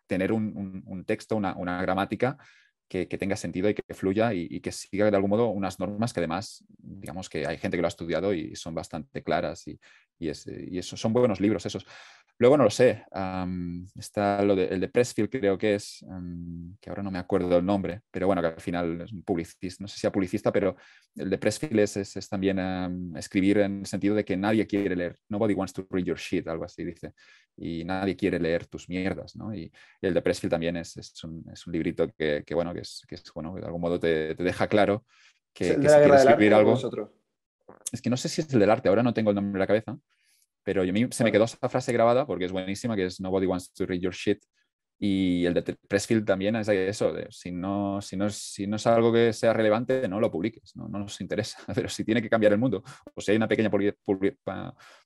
tener un, texto, una, gramática que, tenga sentido y que fluya y, y, que siga de algún modo unas normas que además, digamos que hay gente que lo ha estudiado y son bastante claras y, y, son buenos libros esos. Luego no lo sé, está lo el de Pressfield creo que es, que ahora no me acuerdo el nombre, pero bueno, que al final es un publicista, no sé si sea publicista, pero el de Pressfield es, es, también escribir en el sentido de que nadie quiere leer, nobody wants to read your shit, algo así dice, y nadie quiere leer tus mierdas, ¿no? Y, el de Pressfield también es, un, un, librito que, bueno, que, que es, bueno, que de algún modo te, te deja claro que, que si escribir algo es que no sé si es el del arte, ahora no tengo el nombre en la cabeza, pero se me quedó esa frase grabada porque es buenísima, que es Nobody wants to read your shit. Y el de Pressfield también es eso, si, no, si, no, si no es algo que sea relevante, no lo publiques, no, nos interesa, <laughs> pero si tiene que cambiar el mundo, o si hay una pequeña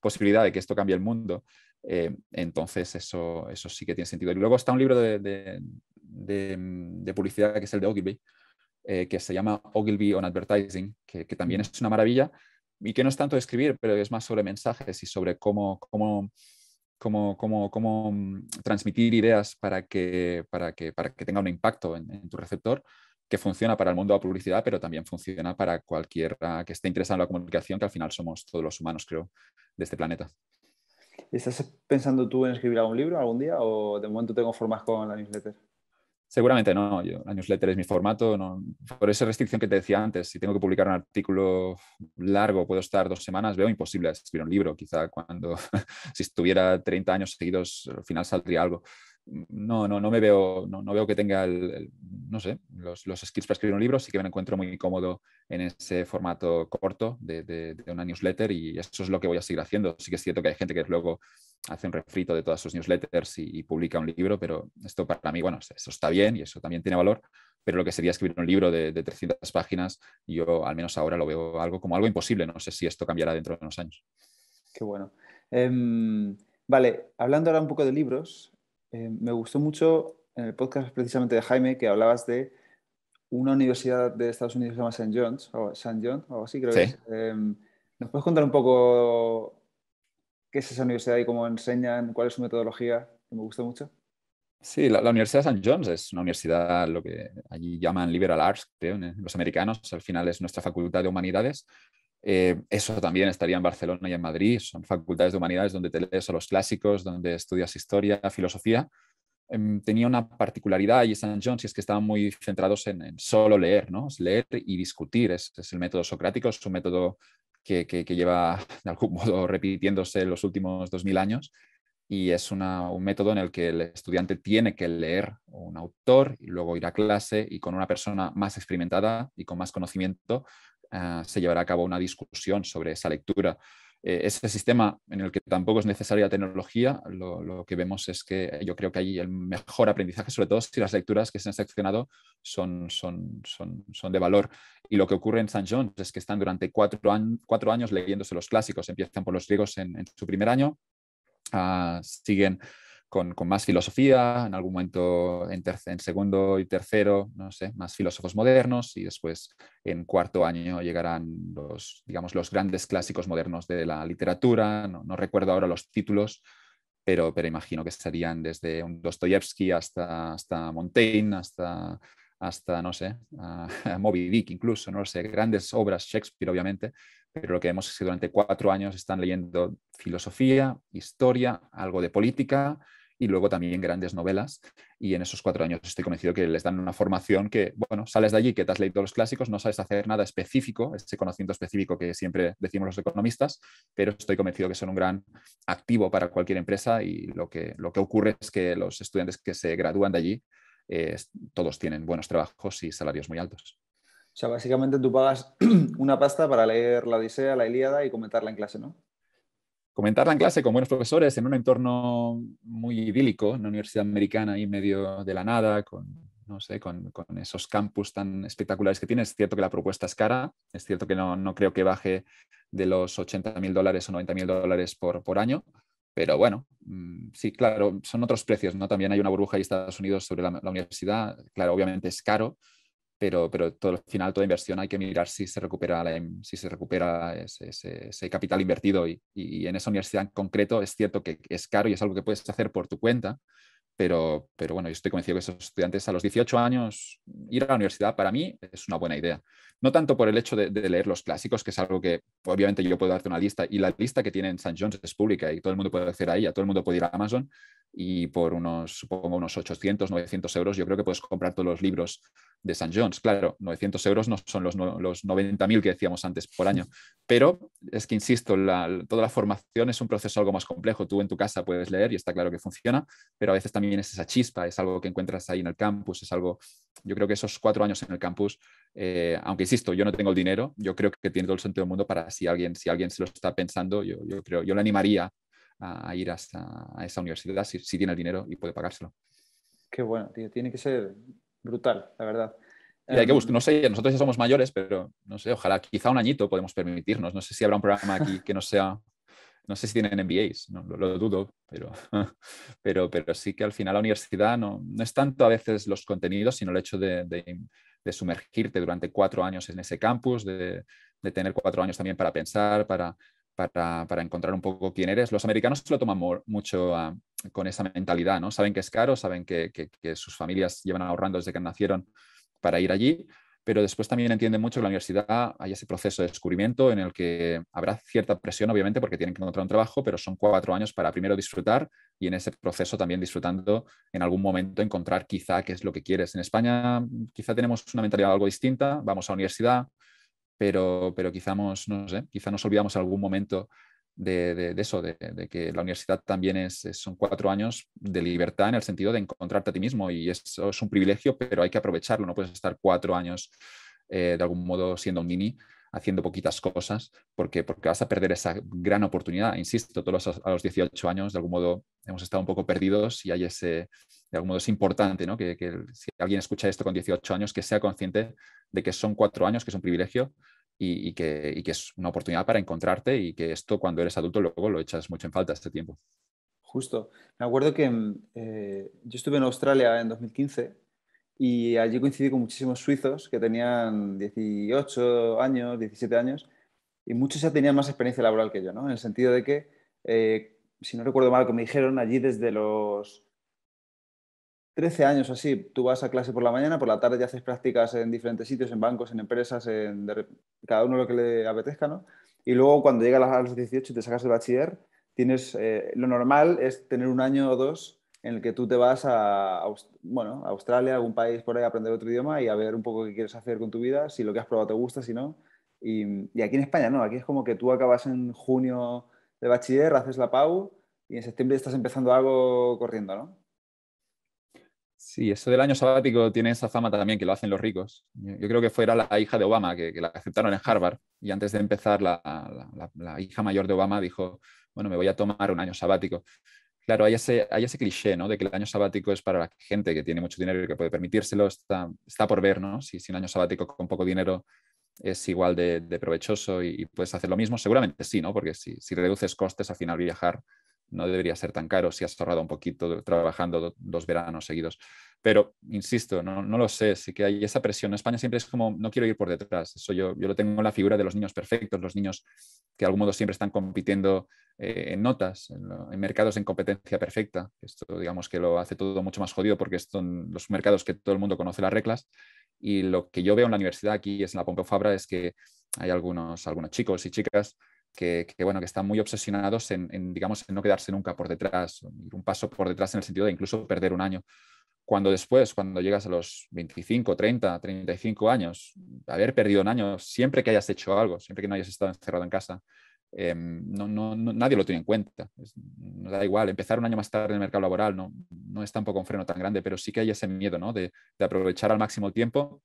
posibilidad de que esto cambie el mundo, eh, entonces eso, sí que tiene sentido. Y luego está un libro de, publicidad que es el de Ogilvy, eh, que se llama Ogilvy on Advertising, que, también es una maravilla y que no es tanto escribir, pero es más sobre mensajes y sobre cómo, mm, transmitir ideas para que, para, que, para que tenga un impacto en, tu receptor que funciona para el mundo de la publicidad, pero también funciona para cualquiera que esté interesado en la comunicación, que al final somos todos los humanos, creo, de este planeta. ¿Estás pensando tú en escribir algún libro algún día o de momento tengo formas con la newsletter? Seguramente no, yo, la newsletter es mi formato, no, por esa restricción que te decía antes, si tengo que publicar un artículo largo, puedo estar dos semanas, veo imposible escribir un libro, quizá cuando, <laughs> si estuviera 30 años seguidos, al final saldría algo no, no, no me veo, no, veo que tenga, el, no sé, los, los, para escribir un libro, sí que me encuentro muy cómodo en ese formato corto de, una newsletter y eso es lo que voy a seguir haciendo. Sí que es cierto que hay gente que luego hace un refrito de todas sus newsletters y, publica un libro, pero esto para mí, bueno, eso está bien y eso también tiene valor, pero lo que sería escribir un libro de, 300 páginas, yo al menos ahora lo veo algo como algo imposible. No sé si esto cambiará dentro de unos años. Qué bueno. Em, vale, hablando ahora un poco de libros, eh, me gustó mucho en el podcast precisamente de Jaime que hablabas de una universidad de Estados Unidos que se llama St. John's, o St. John, o algo así creo que em, ¿Nos puedes contar un poco qué es esa universidad y cómo enseñan, cuál es su metodología? me gustó mucho. Sí, la, Universidad de St. John's es una universidad, lo que allí llaman liberal arts, los americanos, al final es nuestra facultad de humanidades, eh, eso también estaría en Barcelona y en Madrid. Son facultades de humanidades donde te lees a los clásicos, donde estudias historia, filosofía. Em, tenía una particularidad y St. John's, y es que estaban muy centrados en, solo leer, ¿no? leer y discutir. Es, el método socrático, es un método que, lleva <laughs> de algún modo repitiéndose los últimos 2000 años. Y es un método en el que el estudiante tiene que leer un autor y luego ir a clase y con una persona más experimentada y con más conocimiento eh, se llevará a cabo una discusión sobre esa lectura. Eh, ese sistema en el que tampoco es necesaria la tecnología, lo, que vemos es que yo creo que hay el mejor aprendizaje, sobre todo si las lecturas que se han seleccionado son, son, de valor. Y lo que ocurre en St. John's es que están durante cuatro, años leyéndose los clásicos. Empiezan por los griegos en, su primer año, ah, siguen con, más filosofía, en algún momento en, segundo y tercero, no sé, más filósofos modernos y después en cuarto año llegarán los, digamos, los grandes clásicos modernos de la literatura, no, recuerdo ahora los títulos, pero, pero imagino que serían desde un Dostoyevsky hasta, hasta Montaigne, hasta, hasta, no sé, a Moby Dick incluso, no lo sé, grandes obras, Shakespeare obviamente, pero lo que vemos es que durante cuatro años están leyendo filosofía, historia, algo de política y luego también grandes novelas. Y en esos cuatro años estoy convencido que les dan una formación que, bueno, sales de allí que te has leído los clásicos, no sabes hacer nada específico, ese conocimiento específico que siempre decimos los economistas, pero estoy convencido que son un gran activo para cualquier empresa y lo que, lo que ocurre es que los estudiantes que se gradúan de allí, eh, todos tienen buenos trabajos y salarios muy altos. O sea, básicamente tú pagas <clears throat> una pasta para leer la Odisea, la Ilíada y comentarla en clase, ¿no? comentarla en clase con buenos profesores en un entorno muy idílico, en una universidad americana ahí medio de la nada, con, no sé, con, con esos campus tan espectaculares que tiene. Es cierto que la propuesta es cara, es cierto que no, no creo que baje de los 80.000 mil dólares o 90.000 mil dólares por, por año, pero bueno, mm, sí, claro, son otros precios, ¿no? También hay una burbuja en Estados Unidos sobre la, universidad, claro, obviamente es caro, pero, pero todo, al final toda inversión hay que mirar si se recupera, la, si se recupera ese, capital invertido y, en esa universidad en concreto es cierto que es caro y es algo que puedes hacer por tu cuenta, pero, pero bueno, yo estoy convencido que esos estudiantes a los 18 años ir a la universidad para mí es una buena idea. No tanto por el hecho de, leer los clásicos, que es algo que obviamente yo puedo darte una lista y la lista que tienen en St. John's es pública y todo el mundo puede hacer ahí, a todo el mundo puede ir a Amazon, y por unos, supongo, unos 800, 900 euros, yo creo que puedes comprar todos los libros de St. John's. Claro, 900 euros no son los, los 90.000 que decíamos antes por año, pero es que, insisto, toda la formación es un proceso algo más complejo. Tú en tu casa puedes leer y está claro que funciona, pero a veces también es esa chispa, es algo que encuentras ahí en el campus, es algo, yo creo que esos cuatro años en el campus, eh, aunque insisto, yo no tengo el dinero, yo creo que tiene todo el sentido del mundo para si alguien, si alguien se lo está pensando, yo, yo creo, yo le animaría a, ir a esa universidad si, tiene el dinero y puede pagárselo. Qué bueno, tío, tiene que ser brutal, la verdad. Y que buscar, em, no sé, nosotros ya somos mayores, pero no sé, ojalá, quizá un añito podemos permitirnos. No sé si habrá un programa aquí que no sea no sé si tienen MBAs, no, lo, dudo, pero, <laughs> pero, pero sí que al final la universidad no, no es tanto a veces los contenidos, sino el hecho de, sumergirte durante cuatro años en ese campus, de, de, tener cuatro años también para pensar, para, para, encontrar un poco quién eres. Los americanos se lo toman mucho ah, con esa mentalidad, ¿no? Saben que es caro, saben que, que, sus familias llevan ahorrando desde que nacieron para ir allí, pero después también entienden mucho que la universidad hay ese proceso de descubrimiento en el que habrá cierta presión, obviamente, porque tienen que encontrar un trabajo, pero son cuatro años para primero disfrutar y en ese proceso también disfrutando en algún momento encontrar quizá qué es lo que quieres. En España quizá tenemos una mentalidad algo distinta, vamos a la universidad, pero, quizá, nos, nos olvidamos algún momento de, eso, de, que la universidad también es, son cuatro años de libertad en el sentido de encontrarte a ti mismo y eso es un privilegio, pero hay que aprovecharlo, no puedes estar cuatro años eh, de algún modo siendo un mini haciendo poquitas cosas, porque, porque vas a perder esa gran oportunidad. Insisto, todos a los 18 años, de algún modo, hemos estado un poco perdidos y hay ese, de algún modo es importante, ¿no? Que, si alguien escucha esto con 18 años, que sea consciente de que son cuatro años, que es un privilegio, y, y, que, y, que, es una oportunidad para encontrarte y que esto cuando eres adulto luego lo echas mucho en falta este tiempo. Justo. Me acuerdo que mm, eh, yo estuve en Australia en 2015 y allí coincidí con muchísimos suizos que tenían 18 años, 17 años, y muchos ya tenían más experiencia laboral que yo, ¿no? En el sentido de que, eh, si no recuerdo mal, como me dijeron allí desde los 13 años así, tú vas a clase por la mañana, por la tarde ya haces prácticas en diferentes sitios, en bancos, en empresas, en cada uno lo que le apetezca, ¿no? Y luego cuando llegas a los 18 y te sacas el bachiller, tienes, eh, lo normal es tener un año o dos en el que tú te vas a, bueno, Australia, algún país por ahí a aprender otro idioma y a ver un poco qué quieres hacer con tu vida, si lo que has probado te gusta, si no. Y, aquí en España no, aquí es como que tú acabas en junio de bachiller, haces la PAU y en septiembre estás empezando algo corriendo, ¿no? Sí, eso del año sabático tiene esa fama también que lo hacen los ricos. Yo creo que fuera la hija de Obama que, la aceptaron en Harvard y antes de empezar la, la, hija mayor de Obama dijo, bueno, me voy a tomar un año sabático claro, hay ese, cliché, De que el año sabático es para la gente que tiene mucho dinero y que puede permitírselo. Está, por ver, ¿no? Si, un año sabático con poco dinero es igual de, provechoso y, puedes hacer lo mismo, seguramente sí, ¿no? Porque si, si reduces costes, al final viajar no debería ser tan caro si has ahorrado un poquito trabajando dos veranos seguidos. Pero, insisto, no, lo sé, sí que hay esa presión. España siempre es como, no quiero ir por detrás. Eso yo, yo lo tengo en la figura de los niños perfectos, los niños que de algún modo siempre están compitiendo eh, en notas, en, mercados en competencia perfecta. Esto, digamos, que lo hace todo mucho más jodido porque son los mercados que todo el mundo conoce las reglas. Y lo que yo veo en la universidad aquí es en la Pompeu Fabra es que hay algunos, algunos chicos y chicas que, bueno, que están muy obsesionados en, digamos, en no quedarse nunca por detrás, ir un paso por detrás en el sentido de incluso perder un año. Cuando después, cuando llegas a los 25, 30, 35 años, haber perdido un año, siempre que hayas hecho algo, siempre que no hayas estado encerrado en casa, em, no, nadie lo tiene en cuenta. no da igual, empezar un año más tarde en el mercado laboral no, no es tampoco un freno tan grande, pero sí que hay ese miedo de aprovechar al máximo el tiempo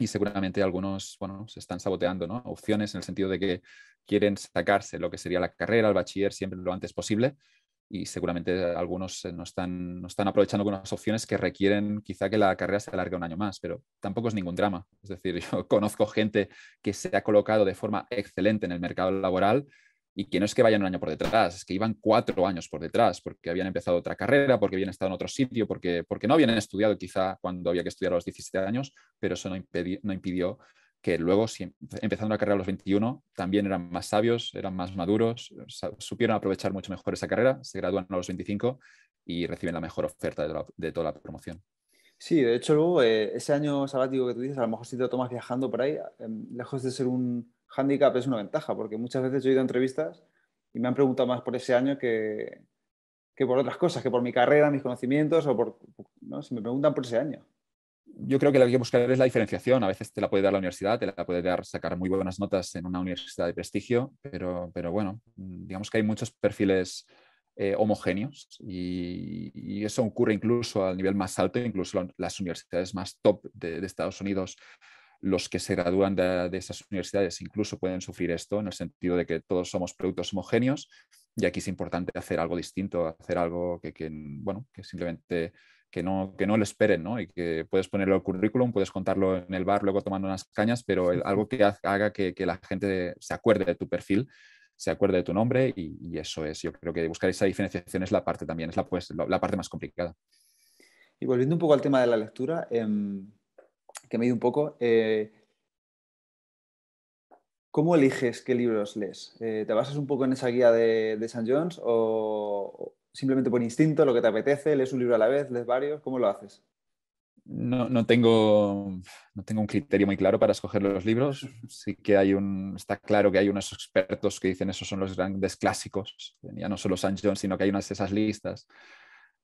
y seguramente algunos, bueno, se están saboteando, ¿no? Opciones en el sentido de que quieren sacarse lo que sería la carrera, el bachiller, siempre lo antes posible y seguramente algunos eh, no están, no están aprovechando algunas opciones que requieren quizá que la carrera se alargue un año más, pero tampoco es ningún drama. Es decir, <laughs> yo conozco gente que se ha colocado de forma excelente en el mercado laboral y que no es que vayan un año por detrás, es que iban cuatro años por detrás, porque habían empezado otra carrera, porque habían estado en otro sitio, porque, porque no habían estudiado quizá cuando había que estudiar a los 17 años, pero eso no, impidió que luego, si, em-, empezando la carrera a los 21, también eran más sabios, eran más maduros, supieron aprovechar mucho mejor esa carrera, se gradúan a los 25 y reciben la mejor oferta de, toda la, promoción. Sí, de hecho, luego, eh, ese año sabático que tú dices, a lo mejor si te tomas viajando por ahí, em, lejos de ser un, handicap es una ventaja, porque muchas veces yo he ido a entrevistas y me han preguntado más por ese año que, por otras cosas, que por mi carrera, mis conocimientos o por, ¿no? Si me preguntan por ese año. Yo creo que lo que hay que buscar es la diferenciación. A veces te la puede dar la universidad, te la puede dar sacar muy buenas notas en una universidad de prestigio, pero, pero bueno, digamos que hay muchos perfiles eh, homogéneos y, eso ocurre incluso al nivel más alto, incluso las universidades más top de, de Estados Unidos los que se gradúan de, esas universidades incluso pueden sufrir esto en el sentido de que todos somos productos homogéneos y aquí es importante hacer algo distinto, hacer algo que, bueno, que simplemente que no, que no lo esperen, ¿no? Y que puedes ponerlo el currículum, puedes contarlo en el bar, luego tomando unas cañas, pero algo que haga que, la gente se acuerde de tu perfil, se acuerde de tu nombre y, eso es, yo creo que buscar esa diferenciación es la parte también, es la, pues, la, parte más complicada. Y volviendo un poco al tema de la lectura, em, que me he ido un poco. Eh, ¿Cómo eliges qué libros lees? Eh, ¿Te basas un poco en esa guía de, de St. John's o simplemente por instinto, lo que te apetece, lees un libro a la vez, lees varios? ¿Cómo lo haces? No, tengo, un criterio muy claro para escoger los libros. <laughs> Sí que hay un, está claro que hay unos expertos que dicen esos son los grandes clásicos. Ya no solo St. John, sino que hay unas de esas listas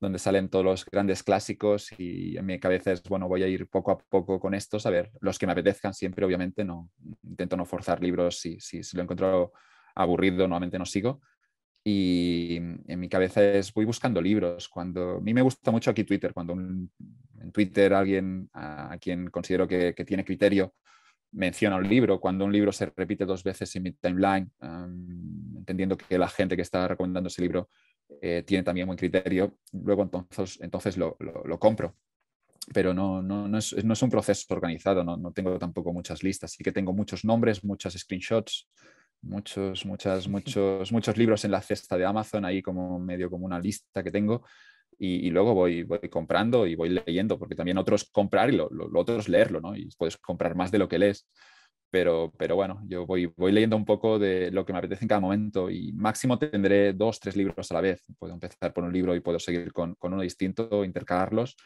donde salen todos los grandes clásicos y en mi cabeza es, bueno, voy a ir poco a poco con estos, a ver, los que me apetezcan siempre, obviamente, no intento no forzar libros, si, si, si lo encuentro aburrido, nuevamente no sigo. Y en mi cabeza es, voy buscando libros. Cuando, a mí me gusta mucho aquí Twitter, cuando en Twitter alguien a, quien considero que, tiene criterio menciona un libro, cuando un libro se repite dos veces en mi timeline, entendiendo que la gente que está recomendando ese libro eh, tiene también buen criterio, luego entonces, entonces lo, lo, compro. Pero no, no, no, es, un proceso organizado, no, tengo tampoco muchas listas. Sí que tengo muchos nombres, muchas screenshots, muchos, muchas, muchos, muchos libros en la cesta de Amazon, ahí como medio como una lista que tengo. Y, luego voy, voy, comprando y voy leyendo, porque también otros comprar y lo, otro leerlo, ¿no? Y puedes comprar más de lo que lees. Pero, bueno, yo voy, voy leyendo un poco de lo que me apetece en cada momento y máximo tendré dos, tres libros a la vez. Puedo empezar por un libro y puedo seguir con, uno distinto, intercalarlos,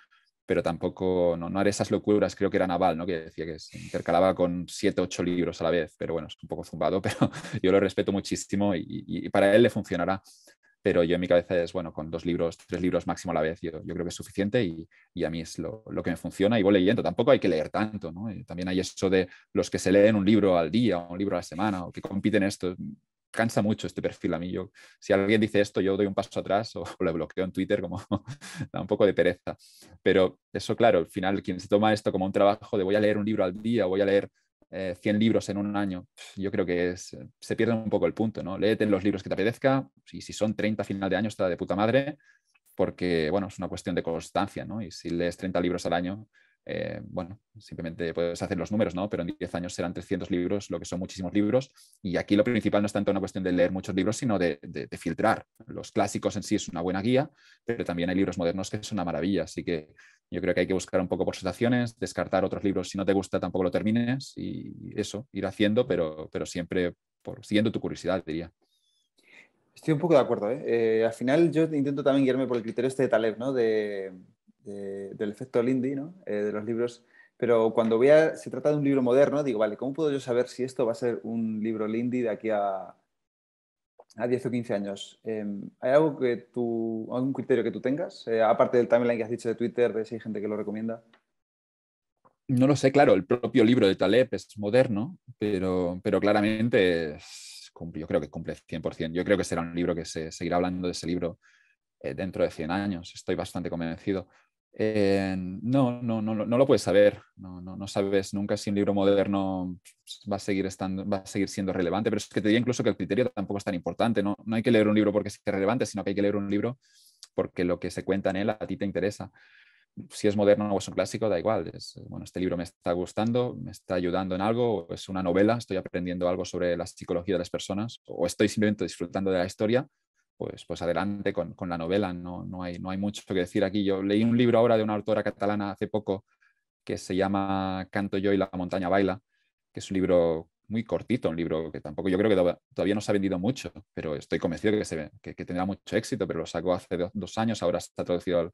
pero tampoco, no, haré esas locuras, creo que era Naval, ¿no? que decía que se intercalaba con siete, ocho libros a la vez, pero bueno, es un poco zumbado, <laughs> pero yo lo respeto muchísimo y para él le funcionará pero yo en mi cabeza es, bueno, con dos libros, tres libros máximo a la vez, yo, creo que es suficiente y, a mí es lo, que me funciona y voy leyendo. Tampoco hay que leer tanto, ¿no? Eh, también hay eso de los que se leen un libro al día, un libro a la semana, o que compiten esto. Cansa mucho este perfil a mí. Yo, si alguien dice esto, yo doy un paso atrás o, <laughs> le bloqueo en Twitter, como <laughs> da un poco de pereza. Pero eso, claro, al final, quien se toma esto como un trabajo de voy a leer un libro al día, voy a leer 100 eh, libros en un año, yo creo que eh, se pierde un poco el punto, ¿no? Léete los libros que te apetezca y si son 30 a final de año está de puta madre, porque, bueno, es una cuestión de constancia, ¿no? Y si lees 30 libros al año, eh, bueno, simplemente puedes hacer los números, ¿no? Pero en 10 años serán 300 libros, lo que son muchísimos libros. Y aquí lo principal no es tanto una cuestión de leer muchos libros, sino de, de filtrar. Los clásicos en sí es una buena guía, pero también hay libros modernos que son una maravilla. Así que yo creo que hay que buscar un poco por situaciones, descartar otros libros. Si no te gusta, tampoco lo termines y eso, ir haciendo, pero, pero siempre por, siguiendo tu curiosidad, diría. Estoy un poco de acuerdo. ¿eh? Eh, al final yo intento también guiarme por el criterio este de Taleb, ¿no? De, del efecto Lindy, ¿no? Eh, de los libros. Pero cuando voy se trata de un libro moderno, digo, vale, ¿cómo puedo yo saber si esto va a ser un libro Lindy de aquí a, a 10 o 15 años, em, ¿hay algo que tú, algún criterio que tú tengas? Eh, aparte del timeline que has dicho de Twitter, de si hay gente que lo recomienda. No lo sé, claro, el propio libro de Taleb es moderno, pero, pero claramente yo creo que cumple 100%. Yo creo que será un libro que se seguirá hablando de ese libro eh, dentro de 100 años, estoy bastante convencido no, no, no, no lo puedes saber, no, no, no, sabes nunca si un libro moderno va a, seguir estando, va a seguir siendo relevante, pero es que te diría incluso que el criterio tampoco es tan importante, no, no hay que leer un libro porque es relevante, sino que hay que leer un libro porque lo que se cuenta en él a ti te interesa. Si es moderno o es un clásico, da igual. bueno, este libro me está gustando, me está ayudando en algo, es una novela, estoy aprendiendo algo sobre la psicología de las personas o estoy simplemente disfrutando de la historia pues, pues, adelante con, la novela, no, hay, no hay mucho que decir aquí. Yo leí un libro ahora de una autora catalana hace poco que se llama Canto yo y la montaña baila, que es un libro muy cortito, un libro que tampoco yo creo que todavía no se ha vendido mucho, pero estoy convencido que, se, que, tendrá mucho éxito, pero lo sacó hace dos, años, ahora está traducido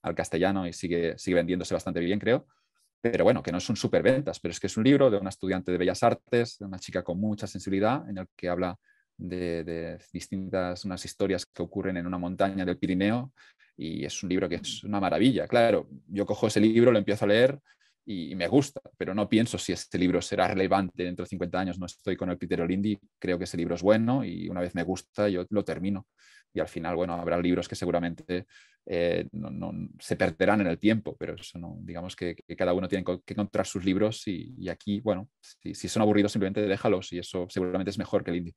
al, castellano y sigue, sigue vendiéndose bastante bien, creo. Pero bueno, que no son superventas, pero es que es un libro de una estudiante de Bellas Artes, de una chica con mucha sensibilidad, en el que habla de, distintas unas historias que ocurren en una montaña del Pirineo y es un libro que es una maravilla. Claro, yo cojo ese libro, lo empiezo a leer y, me gusta, pero no pienso si este libro será relevante dentro de 50 años, no estoy con el Peter Lindy, creo que ese libro es bueno y una vez me gusta yo lo termino y al final, bueno, habrá libros que seguramente eh, se perderán en el tiempo, pero eso no, digamos que, cada uno tiene que encontrar sus libros y, aquí, bueno, si, si, son aburridos simplemente déjalos y eso seguramente es mejor que el indie.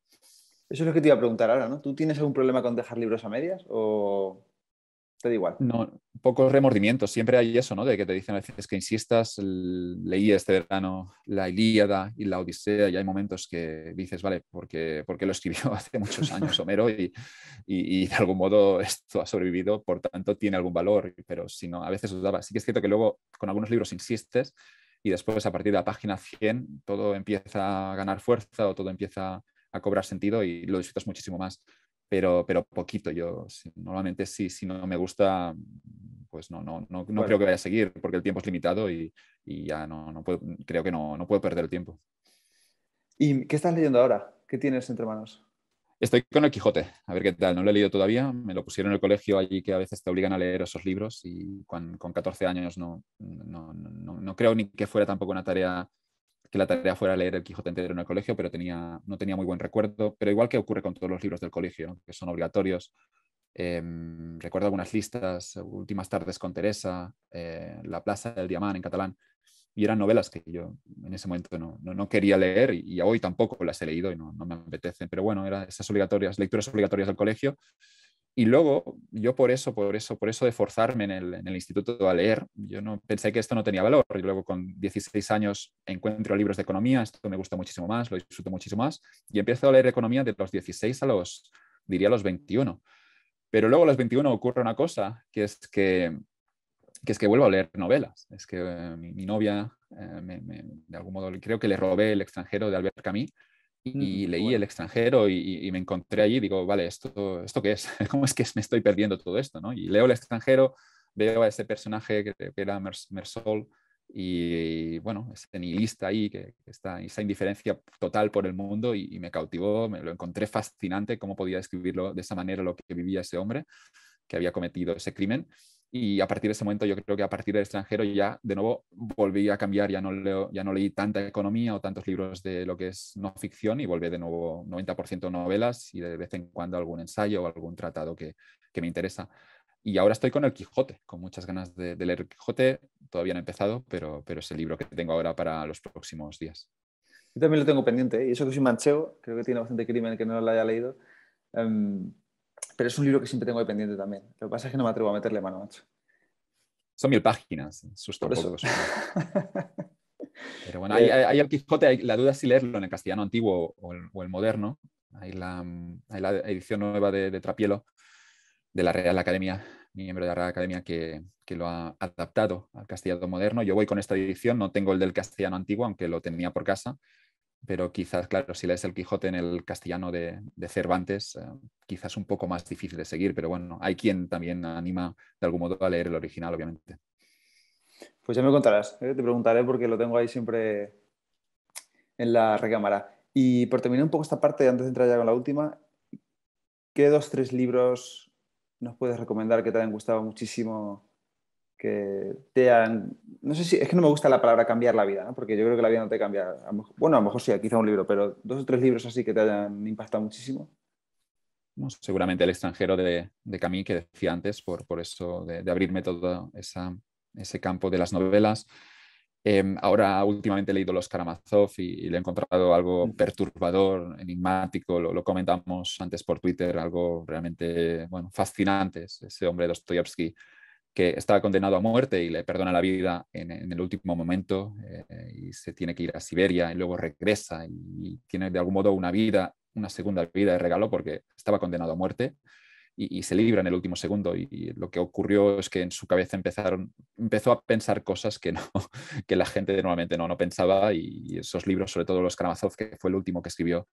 Eso es lo que te iba a preguntar ahora, ¿no? ¿Tú tienes algún problema con dejar libros a medias o te da igual? No, pocos remordimientos. Siempre hay eso, ¿no? De que te dicen a veces que insistas, leí este verano la Ilíada y la Odisea y hay momentos que dices, vale, porque, porque lo escribió <laughs> hace muchos años Homero y, de algún modo esto ha sobrevivido, por tanto tiene algún valor, pero si no, a veces daba. Sí que es cierto que luego con algunos libros insistes y después a partir de la página 100 todo empieza a ganar fuerza o todo empieza a cobrar sentido y lo disfrutas muchísimo más. Pero, pero poquito, yo normalmente si, si no me gusta, pues no, no, no, creo que vaya a seguir porque el tiempo es limitado y, ya no, puedo, creo que no, puedo perder el tiempo. ¿Y qué estás leyendo ahora? ¿Qué tienes entre manos? Estoy con el Quijote, a ver qué tal. No lo he leído todavía, me lo pusieron en el colegio allí que a veces te obligan a leer esos libros y con, 14 años no no, no, creo ni que fuera tampoco una tarea que la tarea fuera leer el Quijote entero en el colegio, pero tenía, no tenía muy buen recuerdo, pero igual que ocurre con todos los libros del colegio, que son obligatorios. Em, recuerdo algunas listas, Últimas tardes con Teresa, eh, La Plaza del Diamante en catalán, y eran novelas que yo en ese momento no, quería leer y, hoy tampoco las he leído y no, me apetece pero bueno, eran esas obligatorias, lecturas obligatorias del colegio y luego, yo por eso, por eso, por eso de forzarme en el, instituto a leer, yo no pensé que esto no tenía valor. Y luego con 16 años encuentro libros de economía, esto me gusta muchísimo más, lo disfruto muchísimo más, y empiezo a leer economía de los 16 a los, diría, los 21. Pero luego a los 21 ocurre una cosa, que es que, que, es que vuelvo a leer novelas. Es que eh, mi, novia, eh, de algún modo, creo que le robé El extranjero de Albert Camus y mm, leí El extranjero y, me encontré allí, digo, vale, ¿esto, ¿esto qué es? <laughs> ¿Cómo es que me estoy perdiendo todo esto? Y leo El extranjero, veo a ese personaje que, era Mersol y, bueno, ese nihilista ahí, que, está, esa indiferencia total por el mundo y, me cautivó, me lo encontré fascinante cómo podía describirlo de esa manera lo que vivía ese hombre que había cometido ese crimen y a partir de ese momento yo creo que a partir del extranjero ya de nuevo volví a cambiar, ya no, ya no leí tanta economía o tantos libros de lo que es no ficción y volví de nuevo 90% novelas y de vez en cuando algún ensayo o algún tratado que, que, me interesa. Y ahora estoy con El Quijote, con muchas ganas de, leer El Quijote, todavía no he empezado, pero, pero es el libro que tengo ahora para los próximos días. Yo también lo tengo pendiente, ¿eh? y eso que soy mancheo, creo que tiene bastante crimen que no lo haya leído. Em, pero es un libro que siempre tengo pendiente también. Lo que pasa es que no me atrevo a meterle mano, macho. Son mil páginas, sus todos. pero bueno, hay, <laughs> el eh, Quijote, la duda es si leerlo en el castellano antiguo o el, moderno. Hay la, edición nueva de, Trapielo, de la Real Academia, miembro de la Real Academia, que, lo ha adaptado al castellano moderno. Yo voy con esta edición, no tengo el del castellano antiguo, aunque lo tenía por casa, pero quizás, claro, si lees el Quijote en el castellano de, Cervantes, eh, quizás un poco más difícil de seguir, pero bueno, hay quien también anima de algún modo a leer el original, obviamente. Pues ya me contarás, eh, te preguntaré porque lo tengo ahí siempre en la recámara. Y por terminar un poco esta parte, antes de entrar ya con la última, ¿qué dos, tres libros nos puedes recomendar que te hayan gustado muchísimo que te han... No sé si, es que no me gusta la palabra cambiar la vida, porque yo creo que la vida no te cambia. bueno, a lo mejor sí, quizá un libro, pero dos o tres libros así que te hayan impactado muchísimo. No, seguramente el extranjero de, de Camille que decía antes, por, por eso de, abrirme todo esa, ese campo de las novelas. Em, ahora últimamente he leído Los Karamazov y, le he encontrado algo mm. perturbador, enigmático, lo, comentamos antes por Twitter, algo realmente bueno, fascinante, ese hombre Dostoyevsky que estaba condenado a muerte y le perdona la vida en, el último momento eh, y se tiene que ir a Siberia y luego regresa y, tiene de algún modo una vida, una segunda vida de regalo porque estaba condenado a muerte y, se libra en el último segundo y, lo que ocurrió es que en su cabeza empezaron, empezó a pensar cosas que, no, <laughs> que la gente normalmente no, no pensaba y esos libros, sobre todo los Karamazov, que fue el último que escribió,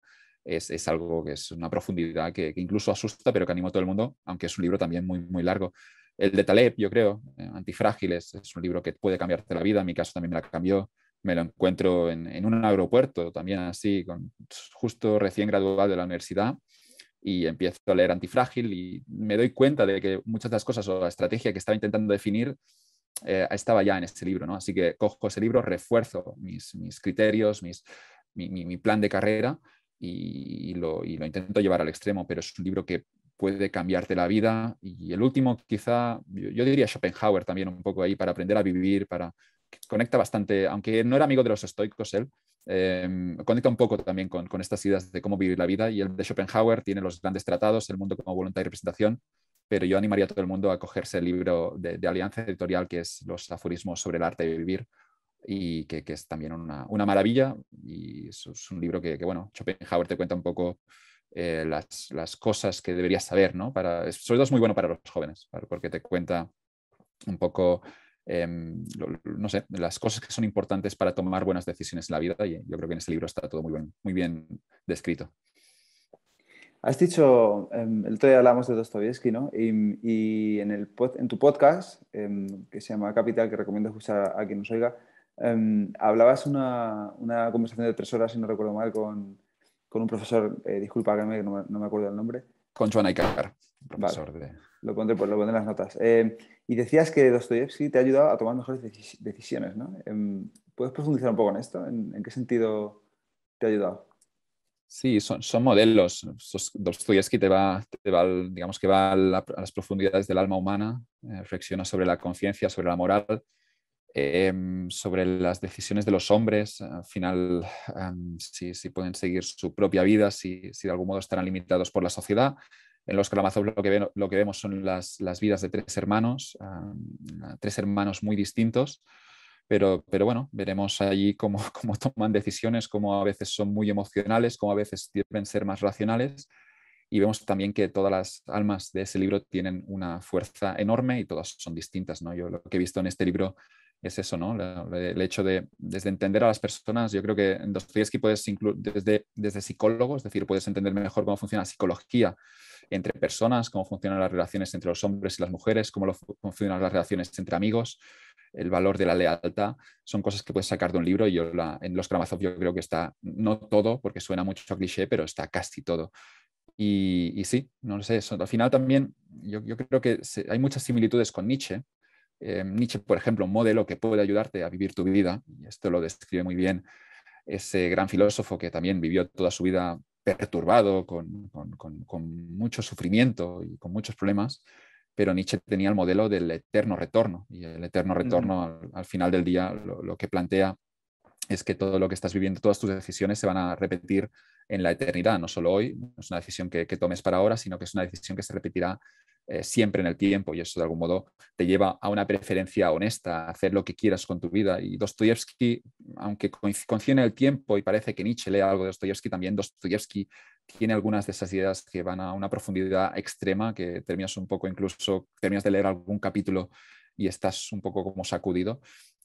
es, es, algo que es una profundidad que, incluso asusta, pero que animó a todo el mundo, aunque es un libro también muy, muy largo. El de Taleb, yo creo, eh, Antifrágiles, es un libro que puede cambiarte la vida, en mi caso también me la cambió, me lo encuentro en, un aeropuerto también así, con, justo recién graduado de la universidad y empiezo a leer Antifrágil y me doy cuenta de que muchas de las cosas o la estrategia que estaba intentando definir eh, estaba ya en ese libro, ¿no? Así que cojo ese libro, refuerzo mis, criterios, mi, plan de carrera y, lo, intento llevar al extremo, pero es un libro que puede cambiarte la vida. Y el último, quizá, yo, diría Schopenhauer también un poco ahí, para aprender a vivir, para conecta bastante, aunque no era amigo de los estoicos él, em, conecta un poco también con, estas ideas de cómo vivir la vida. Y el de Schopenhauer tiene los grandes tratados, El mundo como voluntad y representación, pero yo animaría a todo el mundo a cogerse el libro de, Alianza Editorial, que es Los aforismos sobre el arte de vivir, y que, es también una, maravilla. Y es, un libro que, que, bueno, Schopenhauer te cuenta un poco eh, las, las, cosas que deberías saber, ¿no? Para, sobre todo es muy bueno para los jóvenes, porque te cuenta un poco, em, no sé, las cosas que son importantes para tomar buenas decisiones en la vida y yo creo que en este libro está todo muy, muy bien descrito. Has dicho, em, el otro día hablamos de Dostoevsky ¿no? Y, en, el en tu podcast, em, que se llama Capital, que recomiendo escuchar a quien nos oiga, hablabas una, una, conversación de tres horas, si no recuerdo mal, con, con un profesor, eh, que no me, acuerdo el nombre. Con Joan Aikar, profesor de... Lo pondré, lo pondré en las notas. Eh, y decías que Dostoyevsky te ha ayudado a tomar mejores decisiones, ¿no? Em, ¿Puedes profundizar un poco en esto? ¿En, qué sentido te ha ayudado? Sí, son, modelos. Dostoyevsky te va, te va digamos que va a, las profundidades del alma humana, eh, reflexiona sobre la conciencia, sobre la moral, Em, sobre las decisiones de los hombres, al final, em, si, pueden seguir su propia vida, si, de algún modo estarán limitados por la sociedad. En los lo que, lo que vemos son las, vidas de tres hermanos, em, tres hermanos muy distintos, pero, pero bueno, veremos allí <laughs> cómo, toman decisiones, cómo a veces son muy emocionales, cómo a veces deben ser más racionales. Y vemos también que todas las almas de ese libro tienen una fuerza enorme y todas son distintas. ¿no? Yo lo que he visto en este libro es eso, ¿no? el hecho de, desde entender a las personas, yo creo que en Dostoyevsky puedes incluir desde, desde psicólogo, es decir, puedes entender mejor cómo funciona la psicología entre personas, cómo funcionan las relaciones entre los hombres y las mujeres, cómo funcionan las relaciones entre amigos, el valor de la lealtad, son cosas que puedes sacar de un libro y yo en Los Kramazov yo creo que está, no todo, porque suena mucho a cliché, pero está casi todo. Y, sí, no sé, eso, al final también yo, creo que hay muchas similitudes con Nietzsche, eh, Nietzsche, por ejemplo, un modelo que puede ayudarte a vivir tu vida, y esto lo describe muy bien ese gran filósofo que también vivió toda su vida perturbado, con, mucho sufrimiento y con muchos problemas, pero Nietzsche tenía el modelo del eterno retorno, y el eterno retorno al, final del día lo, que plantea es que todo lo que estás viviendo, todas tus decisiones se van a repetir en la eternidad, no solo hoy, no es una decisión que, tomes para ahora, sino que es una decisión que se repetirá eh, siempre en el tiempo y eso de algún modo te lleva a una preferencia honesta, hacer lo que quieras con tu vida. Y Dostoyevsky, aunque conciene el tiempo y parece que Nietzsche lee algo de Dostoyevsky, también Dostoyevsky tiene algunas de esas ideas que van a una profundidad extrema, que terminas un poco incluso, terminas de leer algún capítulo y estás un poco como sacudido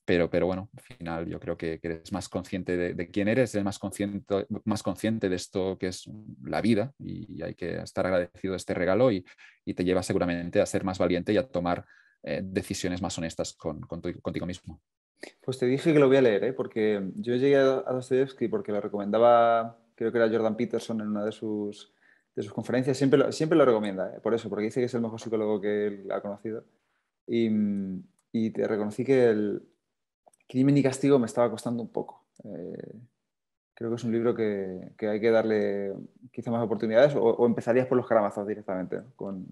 pero, bueno, al final yo creo que, eres más consciente de, quién eres, eres más consciente, más consciente de esto que es la vida y hay que estar agradecido de este regalo y, te lleva seguramente a ser más valiente y a tomar eh, decisiones más honestas con, contigo mismo. Pues te dije que lo voy a leer, ¿eh? porque yo llegué a Dostoyevsky porque lo recomendaba, creo que era Jordan Peterson en una de sus, de sus conferencias, siempre lo, siempre lo recomienda, ¿eh? por eso, porque dice que es el mejor psicólogo que él ha conocido. Y, y te reconocí que el, Crimen y Castigo me estaba costando un poco. Eh, creo que es un libro que, hay que darle quizá más oportunidades o, empezarías por los caramazos directamente con,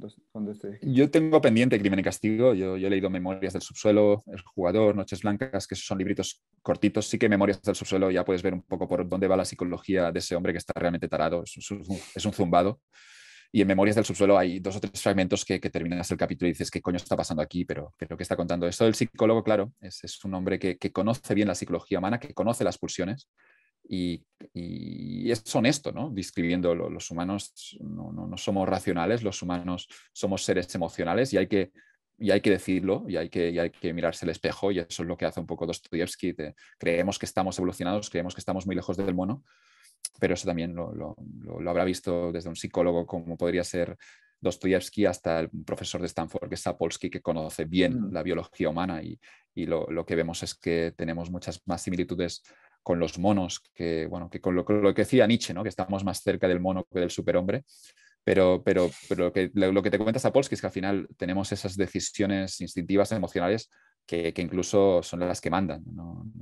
Yo tengo pendiente Crimen y Castigo, yo, he leído Memorias del Subsuelo, El Jugador, Noches Blancas, que son libritos cortitos, sí que Memorias del Subsuelo ya puedes ver un poco por dónde va la psicología de ese hombre que está realmente tarado, es un zumbado. Y en Memorias del Subsuelo hay dos o tres fragmentos que, terminas el capítulo y dices, ¿qué coño está pasando aquí? Pero, pero ¿qué está contando? Esto del psicólogo, claro, es, un hombre que, conoce bien la psicología humana, que conoce las pulsiones y, y es honesto, ¿no? Describiendo los humanos, no, somos racionales, los humanos somos seres emocionales y hay que... Y hay que decirlo, y hay que, hay que mirarse el espejo, y eso es lo que hace un poco Dostoyevsky. De, creemos que estamos evolucionados, creemos que estamos muy lejos del mono, pero eso también lo, habrá visto desde un psicólogo como podría ser Dostoyevsky hasta el profesor de Stanford, que es Sapolsky, que conoce bien mm. la biología humana y, lo, que vemos es que tenemos muchas más similitudes con los monos que, bueno, que con lo, que decía Nietzsche, ¿no? que estamos más cerca del mono que del superhombre. Pero, pero, pero lo, que, te cuenta Sapolsky es que al final tenemos esas decisiones instintivas, emocionales, que, incluso son las que mandan.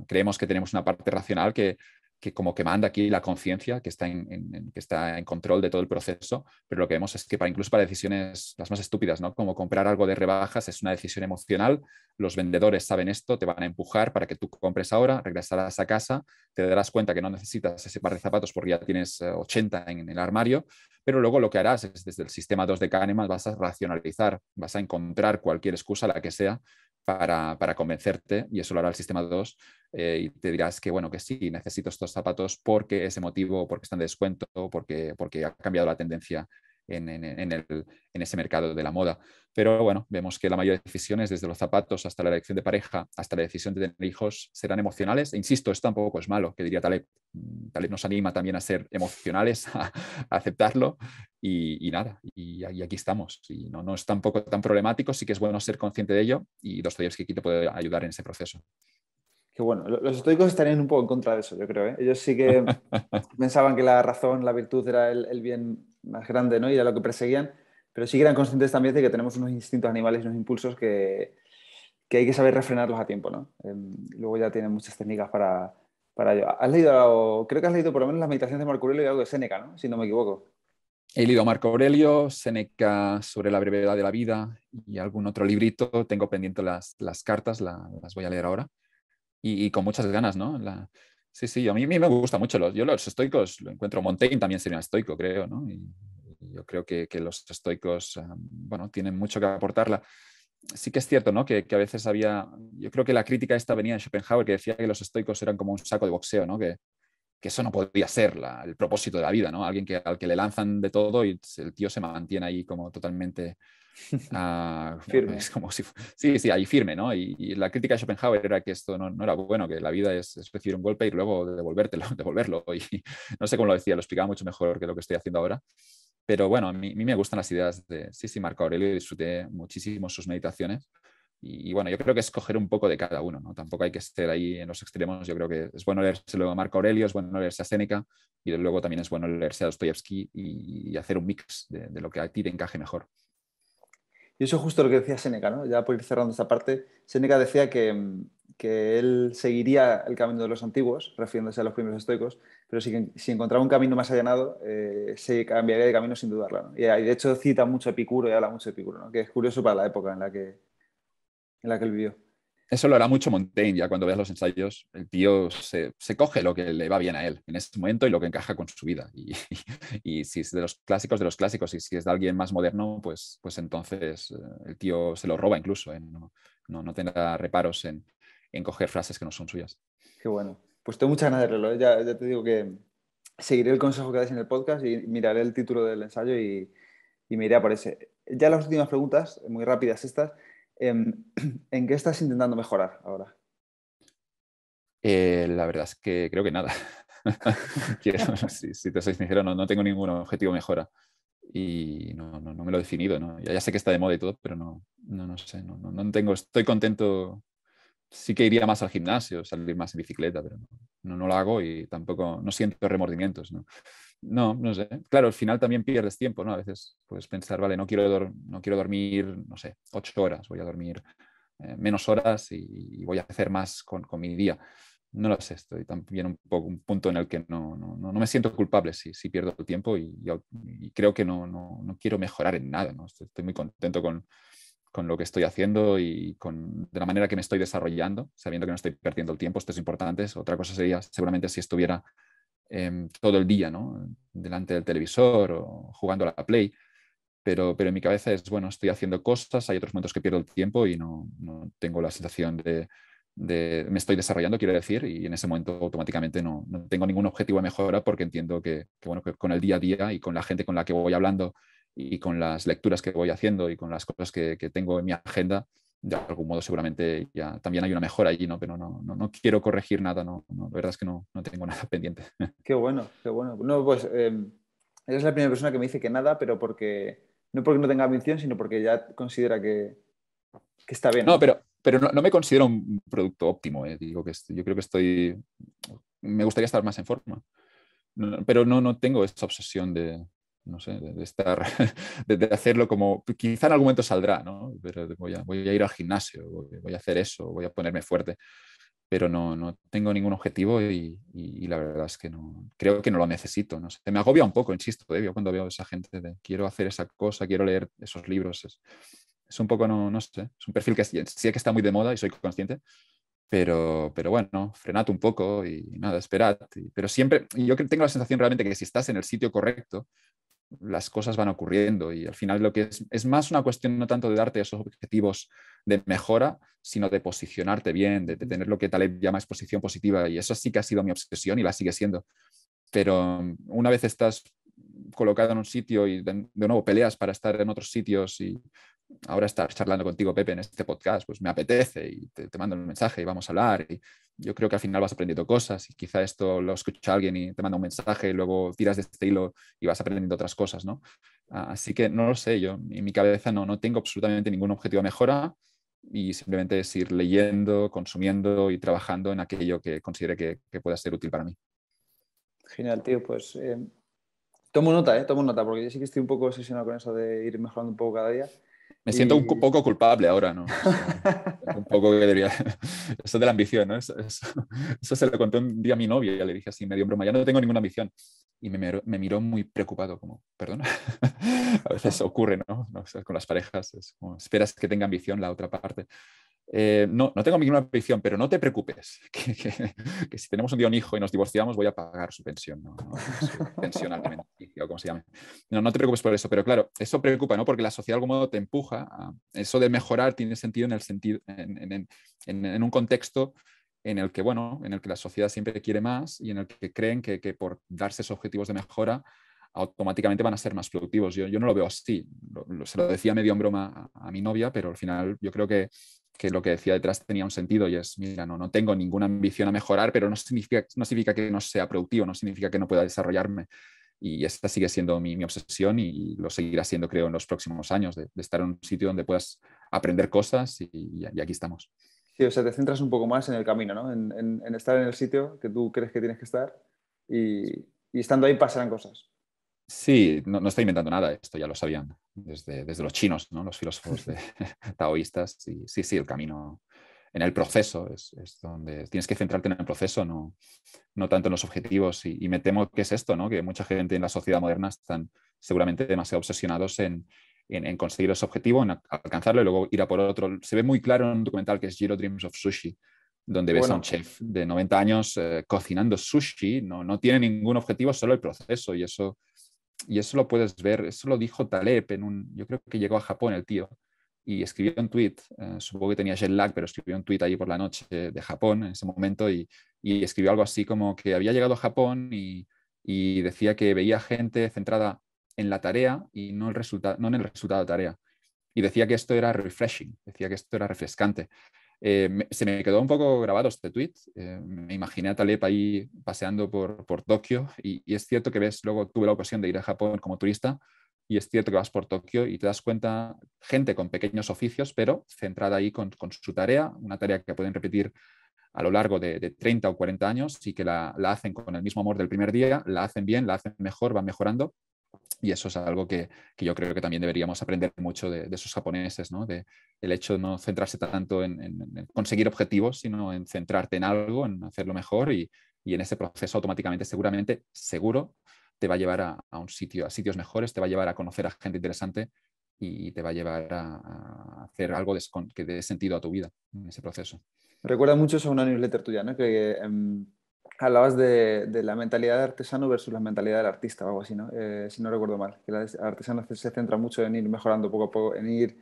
Creemos que tenemos una parte racional que, que como que manda aquí la conciencia, que, está en, que está en control de todo el proceso, pero lo que vemos es que para, incluso para decisiones las más estúpidas, ¿no? como comprar algo de rebajas, es una decisión emocional, los vendedores saben esto, te van a empujar para que tú compres ahora, regresarás a casa, te darás cuenta que no necesitas ese par de zapatos porque ya tienes 80 eh, en el armario, pero luego lo que harás es desde el sistema 2 de Kahneman vas a racionalizar, vas a encontrar cualquier excusa, la que sea, para, convencerte, y eso lo hará el sistema 2, eh, y te dirás que, bueno, que sí, necesito estos zapatos porque ese motivo, porque están de descuento, porque, porque ha cambiado la tendencia en, ese mercado de la moda. Pero bueno, vemos que la mayoría de decisiones, desde los zapatos hasta la elección de pareja, hasta la decisión de tener hijos, serán emocionales. E insisto, esto tampoco es malo, que diría tal vez mm, nos anima también a ser emocionales, <laughs> a, aceptarlo y, nada, y, aquí estamos. Y no, no es tampoco tan problemático, sí que es bueno ser consciente de ello y Dostoyevsky te puede ayudar en ese proceso. Que bueno, los estoicos estarían un poco en contra de eso, yo creo. ¿eh? Ellos sí que <laughs> pensaban que la razón, la virtud era el, el bien más grande ¿no? y era lo que perseguían, pero sí que eran conscientes también de que tenemos unos instintos animales, unos impulsos que, que hay que saber refrenarlos a tiempo. ¿no? Em, luego ya tienen muchas técnicas para, para ello. Has leído, creo que has leído por lo menos las meditaciones de Marco Aurelio y algo de Séneca, ¿no? si no me equivoco. He leído Marco Aurelio, Seneca sobre la brevedad de la vida y algún otro librito. Tengo pendiente las, las cartas, las voy a leer ahora. Y, con muchas ganas, ¿no? La, Sí, sí, a mí, me gusta mucho. Los, yo los estoicos lo encuentro. Montaigne también sería un estoico, creo, ¿no? Y, yo creo que, los estoicos, ah, bueno, tienen mucho que aportarla. Sí que es cierto, ¿no? Que, que, a veces había. Yo creo que la crítica esta venía de Schopenhauer, que decía que los estoicos eran como un saco de boxeo, ¿no? Que, eso no podía ser el propósito de la vida, ¿no? Alguien que, al que le lanzan de todo y el tío se mantiene ahí como totalmente Ah, <laughs> firme. Es como si, sí, sí, ahí firme, ¿no? Y, la crítica de Schopenhauer era que esto no, era bueno, que la vida es, es, recibir un golpe y luego devolvértelo, <laughs> devolverlo. Y no sé cómo lo decía, lo explicaba mucho mejor que lo que estoy haciendo ahora. Pero bueno, a mí, me gustan las ideas de, sí, sí, Marco Aurelio, disfruté muchísimo sus meditaciones. Y, bueno, yo creo que escoger un poco de cada uno, ¿no? Tampoco hay que estar ahí en los extremos. Yo creo que es bueno leerse a Marco Aurelio, es bueno leerse a Seneca y luego también es bueno leerse a Dostoyevsky y, hacer un mix de, de, lo que a ti te encaje mejor. Y eso es justo lo que decía Seneca, ¿no? Ya por ir cerrando esta parte, Seneca decía que, que él seguiría el camino de los antiguos, refiriéndose a los primeros estoicos, pero si, encontraba un camino más allanado, eh, se cambiaría de camino sin dudarlo. ¿no? Y, de hecho cita mucho a Epicuro y habla mucho de Epicuro, que es curioso para la época en la que, en la que él vivió eso lo hará mucho Montaigne, ya cuando veas los ensayos, el tío se, coge lo que le va bien a él en ese momento y lo que encaja con su vida. Y, <laughs> si es de los clásicos, de los clásicos, y si es de alguien más moderno, pues, pues entonces eh, el tío se lo roba incluso, ¿eh? no, no, tendrá reparos en, en, coger frases que no son suyas. Qué bueno. Pues tengo muchas ganas de reloj, ¿eh? ya, te digo que seguiré el consejo que dais en el podcast y miraré el título del ensayo y, y me iré a por ese. Ya las últimas preguntas, muy rápidas estas. Em, <clears throat> ¿En qué estás intentando mejorar ahora? Eh, la verdad es que creo que nada. <laughs> si, te soy sincero, no, no, tengo ningún objetivo mejora y no, no, me lo he definido. Ya, sé que está de moda y todo, pero no, no, sé, no, tengo, estoy contento. Sí que iría más al gimnasio, salir más en bicicleta, pero no, lo hago y tampoco, no siento remordimientos. No, no sé. Claro, al final también pierdes tiempo, ¿no? A veces puedes pensar, vale, no quiero, no quiero dormir, no sé, ocho horas, voy a dormir eh, menos horas y, voy a hacer más con, con, mi día. No lo sé, estoy también un poco un punto en el que no, no, no me siento culpable si, si pierdo el tiempo y, creo que no, no, quiero mejorar en nada, ¿no? Estoy, muy contento con, con lo que estoy haciendo y con, de la manera que me estoy desarrollando, sabiendo que no estoy perdiendo el tiempo, esto es importante. Otra cosa sería, seguramente, si estuviera Em, todo el día, ¿no? Delante del televisor o jugando a la Play. Pero, pero en mi cabeza es, bueno, estoy haciendo cosas, hay otros momentos que pierdo el tiempo y no, no tengo la sensación de, me estoy desarrollando, quiero decir, y en ese momento automáticamente no, no tengo ningún objetivo de mejora porque entiendo que, bueno, con el día a día y con la gente con la que voy hablando y con las lecturas que voy haciendo y con las cosas que, que tengo en mi agenda, de algún modo seguramente ya también hay una mejora allí, ¿no? Pero no, quiero corregir nada, no, la verdad es que no, tengo <laughs> nada pendiente. Qué bueno, qué bueno. No, pues em, eres la primera persona que me dice que nada, pero porque, no porque no tenga ambición, sino porque ya considera que, está bien. No, pero, pero no, me considero un producto óptimo, eh, digo que yo creo que estoy, me gustaría estar más en forma, pero no, no tengo esa obsesión de, no sé, de estar, <laughs> hacerlo como, quizá en algún momento saldrá, ¿no? voy a, ir al gimnasio, voy, a hacer eso, voy a ponerme fuerte, pero no, tengo ningún objetivo y, la verdad es que no, creo que no lo necesito, no me agobia un poco, insisto, yo cuando veo a esa gente de quiero hacer esa cosa, quiero leer esos libros, es, un poco, no, sé, es un perfil que sí, que está muy de moda y soy consciente, pero, pero, bueno, frenad un poco y nada, esperad. Pero siempre, yo tengo la sensación realmente que si estás en el sitio correcto, las cosas van ocurriendo y al final lo que es, es más una cuestión no tanto de darte esos objetivos de mejora, sino de posicionarte bien, de, tener lo que Taleb llama exposición positiva y eso sí que ha sido mi obsesión y la sigue siendo. Pero mm, una vez estás colocado en un sitio y de nuevo peleas para estar en otros sitios y ahora estar charlando contigo, Pepe, en este podcast, pues me apetece y te, mando un mensaje y vamos a hablar. Y yo creo que al final vas aprendiendo cosas y quizá esto lo escucha alguien y te manda un mensaje y luego tiras de este hilo y vas aprendiendo otras cosas, ¿no? Ah, así que no lo sé, yo en mi cabeza no, no tengo absolutamente ningún objetivo de mejora y simplemente es ir leyendo, consumiendo y trabajando en aquello que considere que, pueda ser útil para mí. Genial, tío, pues... Eh, tomo nota, eh, tomo nota, porque yo sí que estoy un poco obsesionado con eso de ir mejorando un poco cada día me siento un poco culpable ahora, ¿no? <laughs> un poco que debería... <laughs> Eso de la ambición, ¿no? <laughs> Eso, se lo conté un día a mi novia, y le dije así, medio en broma, ya no tengo ninguna ambición. Y me, miró muy preocupado, como, perdona. a veces ocurre, ¿no? con las parejas, es como, esperas que tenga ambición la otra parte. Eh, no, no tengo ninguna petición, pero no te preocupes, <laughs> que, si tenemos un día un hijo y nos divorciamos, voy a pagar su pensión, ¿no? <laughs> No, No, te preocupes por eso, pero claro, eso preocupa, ¿no? Porque la sociedad de algún modo te empuja. eso de mejorar tiene sentido en, el sentido, en, un contexto en el que, bueno, en el que la sociedad siempre quiere más y en el que creen que, por darse esos objetivos de mejora, automáticamente van a ser más productivos. Yo, no lo veo así. se lo decía medio en broma a, mi novia, pero al final yo creo que que lo que decía detrás tenía un sentido y es, mira, no, no tengo ninguna ambición a mejorar, pero no significa, no significa que no sea productivo, no significa que no pueda desarrollarme. Y esta sigue siendo mi, mi obsesión y, lo seguirá siendo, creo, en los próximos años, de, estar en un sitio donde puedas aprender cosas y, aquí estamos. Sí, o sea, te centras un poco más en el camino, ¿no? En, estar en el sitio que tú crees que tienes que estar y estando ahí pasarán cosas. Sí, no, no, estoy inventando nada, esto ya lo sabían desde, desde los chinos, ¿no? los filósofos <laughs> taoístas. Y, sí, sí, el camino en el proceso es, donde tienes que centrarte en el proceso, no, no tanto en los objetivos. Y, me temo que es esto, ¿no? que mucha gente en la sociedad moderna están seguramente demasiado obsesionados en, conseguir ese objetivo, en alcanzarlo y luego ir a por otro. Se ve muy claro en un documental que es Giro Dreams of Sushi, donde ves a un chef de 90 años eh, cocinando sushi, no, no tiene ningún objetivo, solo el proceso y eso y eso lo puedes ver, eso lo dijo Taleb en un, yo creo que llegó a Japón el tío y escribió un tweet, eh, supongo que tenía jet lag, pero escribió un tweet ahí por la noche de Japón en ese momento y, y escribió algo así como que había llegado a Japón y, decía que veía gente centrada en la tarea y no, el no en el resultado de tarea. Y decía que esto era refreshing, decía que esto era refrescante. Eh, se me quedó un poco grabado este tweet. Eh, me imaginé a Taleb ahí paseando por, Tokio y, es cierto que ves, luego tuve la ocasión de ir a Japón como turista y es cierto que vas por Tokio y te das cuenta gente con pequeños oficios, pero centrada ahí con, su tarea, una tarea que pueden repetir a lo largo de, 30 o 40 años y que la, hacen con el mismo amor del primer día, la hacen bien, la hacen mejor, van mejorando y eso es algo que, yo creo que también deberíamos aprender mucho de, esos japoneses, ¿no? De, el hecho de no centrarse tanto en, conseguir objetivos, sino en centrarte en algo, en hacerlo mejor y, y en ese proceso automáticamente, seguramente, seguro, te va a llevar a, un sitio, a sitios mejores, te va a llevar a conocer a gente interesante y te va a llevar a, hacer algo que dé sentido a tu vida en ese proceso. recuerda mucho a una newsletter tuya, ¿no? Que, em, hablabas de, de, la mentalidad de artesano versus la mentalidad del artista o algo así, ¿no? Eh, si no recuerdo mal, que el artesano se centra mucho en ir mejorando poco a poco, en ir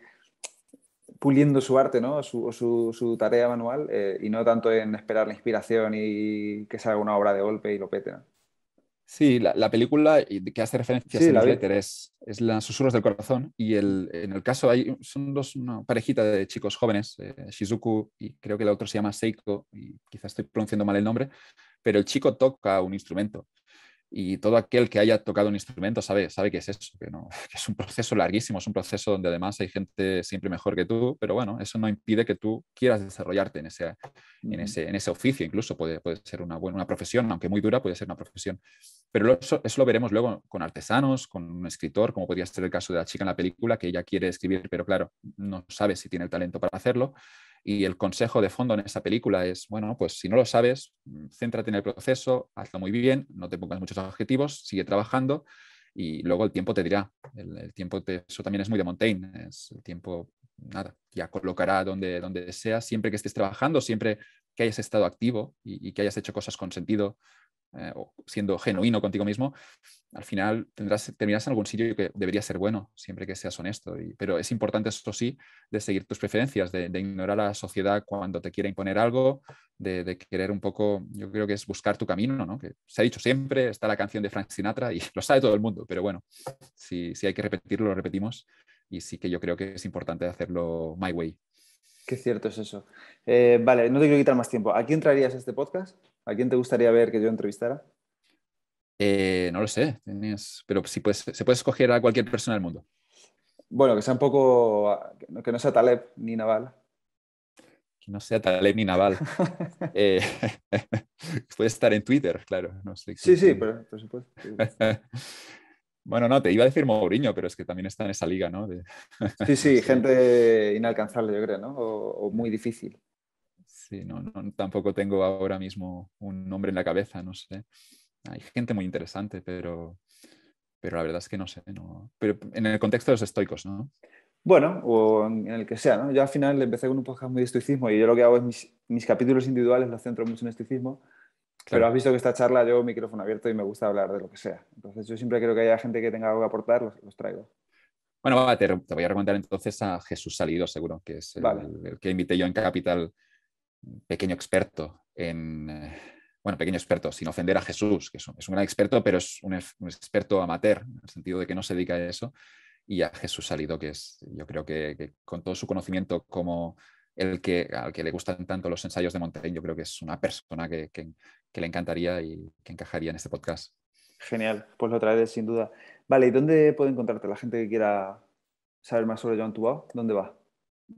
puliendo su arte, ¿no? Su, su, tarea manual eh, y no tanto en esperar la inspiración y que salga una obra de golpe y lo pete, Sí, la, película que hace referencia a es, es Las Susurros del Corazón. Y el, en el caso hay, son dos, una parejita de chicos jóvenes, eh, Shizuku y creo que el otro se llama Seiko, y quizás estoy pronunciando mal el nombre, pero el chico toca un instrumento. Y todo aquel que haya tocado un instrumento sabe, sabe que es eso, <laughs> que, es un proceso larguísimo, es un proceso donde además hay gente siempre mejor que tú, pero bueno, eso no impide que tú quieras desarrollarte en ese, en ese, oficio, incluso puede, ser una buena profesión, aunque muy dura, puede ser una profesión. Pero eso, eso, lo veremos luego con artesanos, con un escritor, como podría ser el caso de la chica en la película, que ella quiere escribir, pero claro, no sabe si tiene el talento para hacerlo. Y el consejo de fondo en esa película es, bueno, pues si no lo sabes, mm, céntrate en el proceso, hazlo muy bien, no te pongas muchos objetivos, sigue trabajando y luego el tiempo te dirá. El, tiempo, eso también es muy de Montaigne, es el tiempo, nada, ya colocará donde, donde sea, siempre que estés trabajando, siempre que hayas estado activo y, y que hayas hecho cosas con sentido, eh, o siendo genuino contigo mismo, al final tendrás, terminarás en algún sitio que debería ser bueno, siempre que seas honesto. pero es importante, eso sí, de seguir tus preferencias, de, ignorar a la sociedad cuando te quiere imponer algo, de, querer un poco, yo creo que es buscar tu camino, ¿no? Que se ha dicho siempre, está la canción de Frank Sinatra y <laughs> lo sabe todo el mundo, pero bueno, si, si hay que repetirlo, lo repetimos. Y sí que yo creo que es importante hacerlo my way. Qué cierto es eso. Eh, vale, no te quiero quitar más tiempo. ¿A quién traerías este podcast? ¿A quién te gustaría ver que yo entrevistara? Eh, no lo sé, pero si se puede escoger a cualquier persona del mundo. Bueno, que sea un poco, que no sea Taleb ni Naval. Que no sea Taleb ni Naval. <laughs> Eh, <laughs> puede estar en Twitter, claro. sí, sí, pero, por supuesto. <laughs> bueno, no, te iba a decir Mourinho, pero es que también está en esa liga, ¿no? sí, sí, gente inalcanzable, yo creo, ¿no? o muy difícil. Sí, no, tampoco tengo ahora mismo un nombre en la cabeza, no sé. Hay gente muy interesante, pero, pero la verdad es que no sé. No... Pero en el contexto de los estoicos, ¿no? Bueno, o en el que sea, ¿no? Yo al final empecé con un podcast muy de estoicismo y yo lo que hago es mis, mis capítulos individuales los centro mucho en estoicismo. Pero has visto que esta charla yo micrófono abierto y me gusta hablar de lo que sea. Entonces yo siempre creo que haya gente que tenga algo que aportar, los, los traigo. Bueno, te, voy a recomendar entonces a Jesús Salido, seguro, que es el, el que invité yo en Capital pequeño experto en, eh, bueno, pequeño experto, sin ofender a Jesús, que es un, gran experto, pero es un, experto amateur, en el sentido de que no se dedica a eso, y a Jesús Salido, que es, yo creo que, con todo su conocimiento como el que, al que le gustan tanto los ensayos de Montaigne, yo creo que es una persona que, le encantaría y que encajaría en este podcast. Genial, pues lo vez sin duda. Vale, ¿y dónde puede encontrarte la gente que quiera saber más sobre Joan Tubao? ¿Dónde va?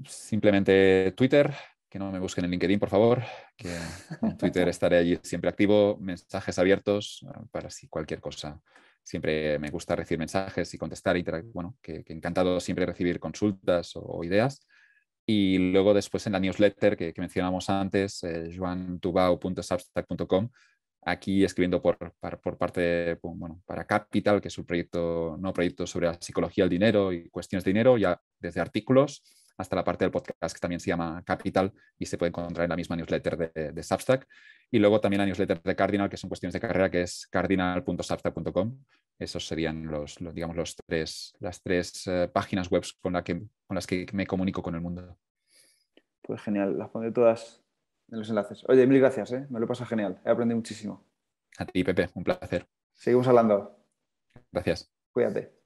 Simplemente Twitter, que no me busquen en LinkedIn, por favor, que en Twitter <laughs> estaré allí siempre activo, mensajes abiertos ah, para si cualquier cosa. Siempre me gusta recibir mensajes y contestar, bueno, que, encantado siempre recibir consultas o, ideas. Y luego después en la newsletter que, mencionamos antes, eh, joantubao.substack.com, aquí escribiendo por, por, parte, bueno, para Capital, que es un proyecto, no proyecto sobre la psicología del dinero y cuestiones de dinero, ya desde artículos hasta la parte del podcast que también se llama Capital y se puede encontrar en la misma newsletter de, Substack. Y luego también la newsletter de Cardinal, que son cuestiones de carrera, que es cardinal.substack.com. Esos serían los, digamos, los tres, las tres eh, páginas web con, las que me comunico con el mundo. Pues genial, las pondré todas en los enlaces. Oye, mil gracias, eh, me lo pasa genial, he aprendido muchísimo. A ti, Pepe, un placer. Seguimos hablando. Gracias. Cuídate.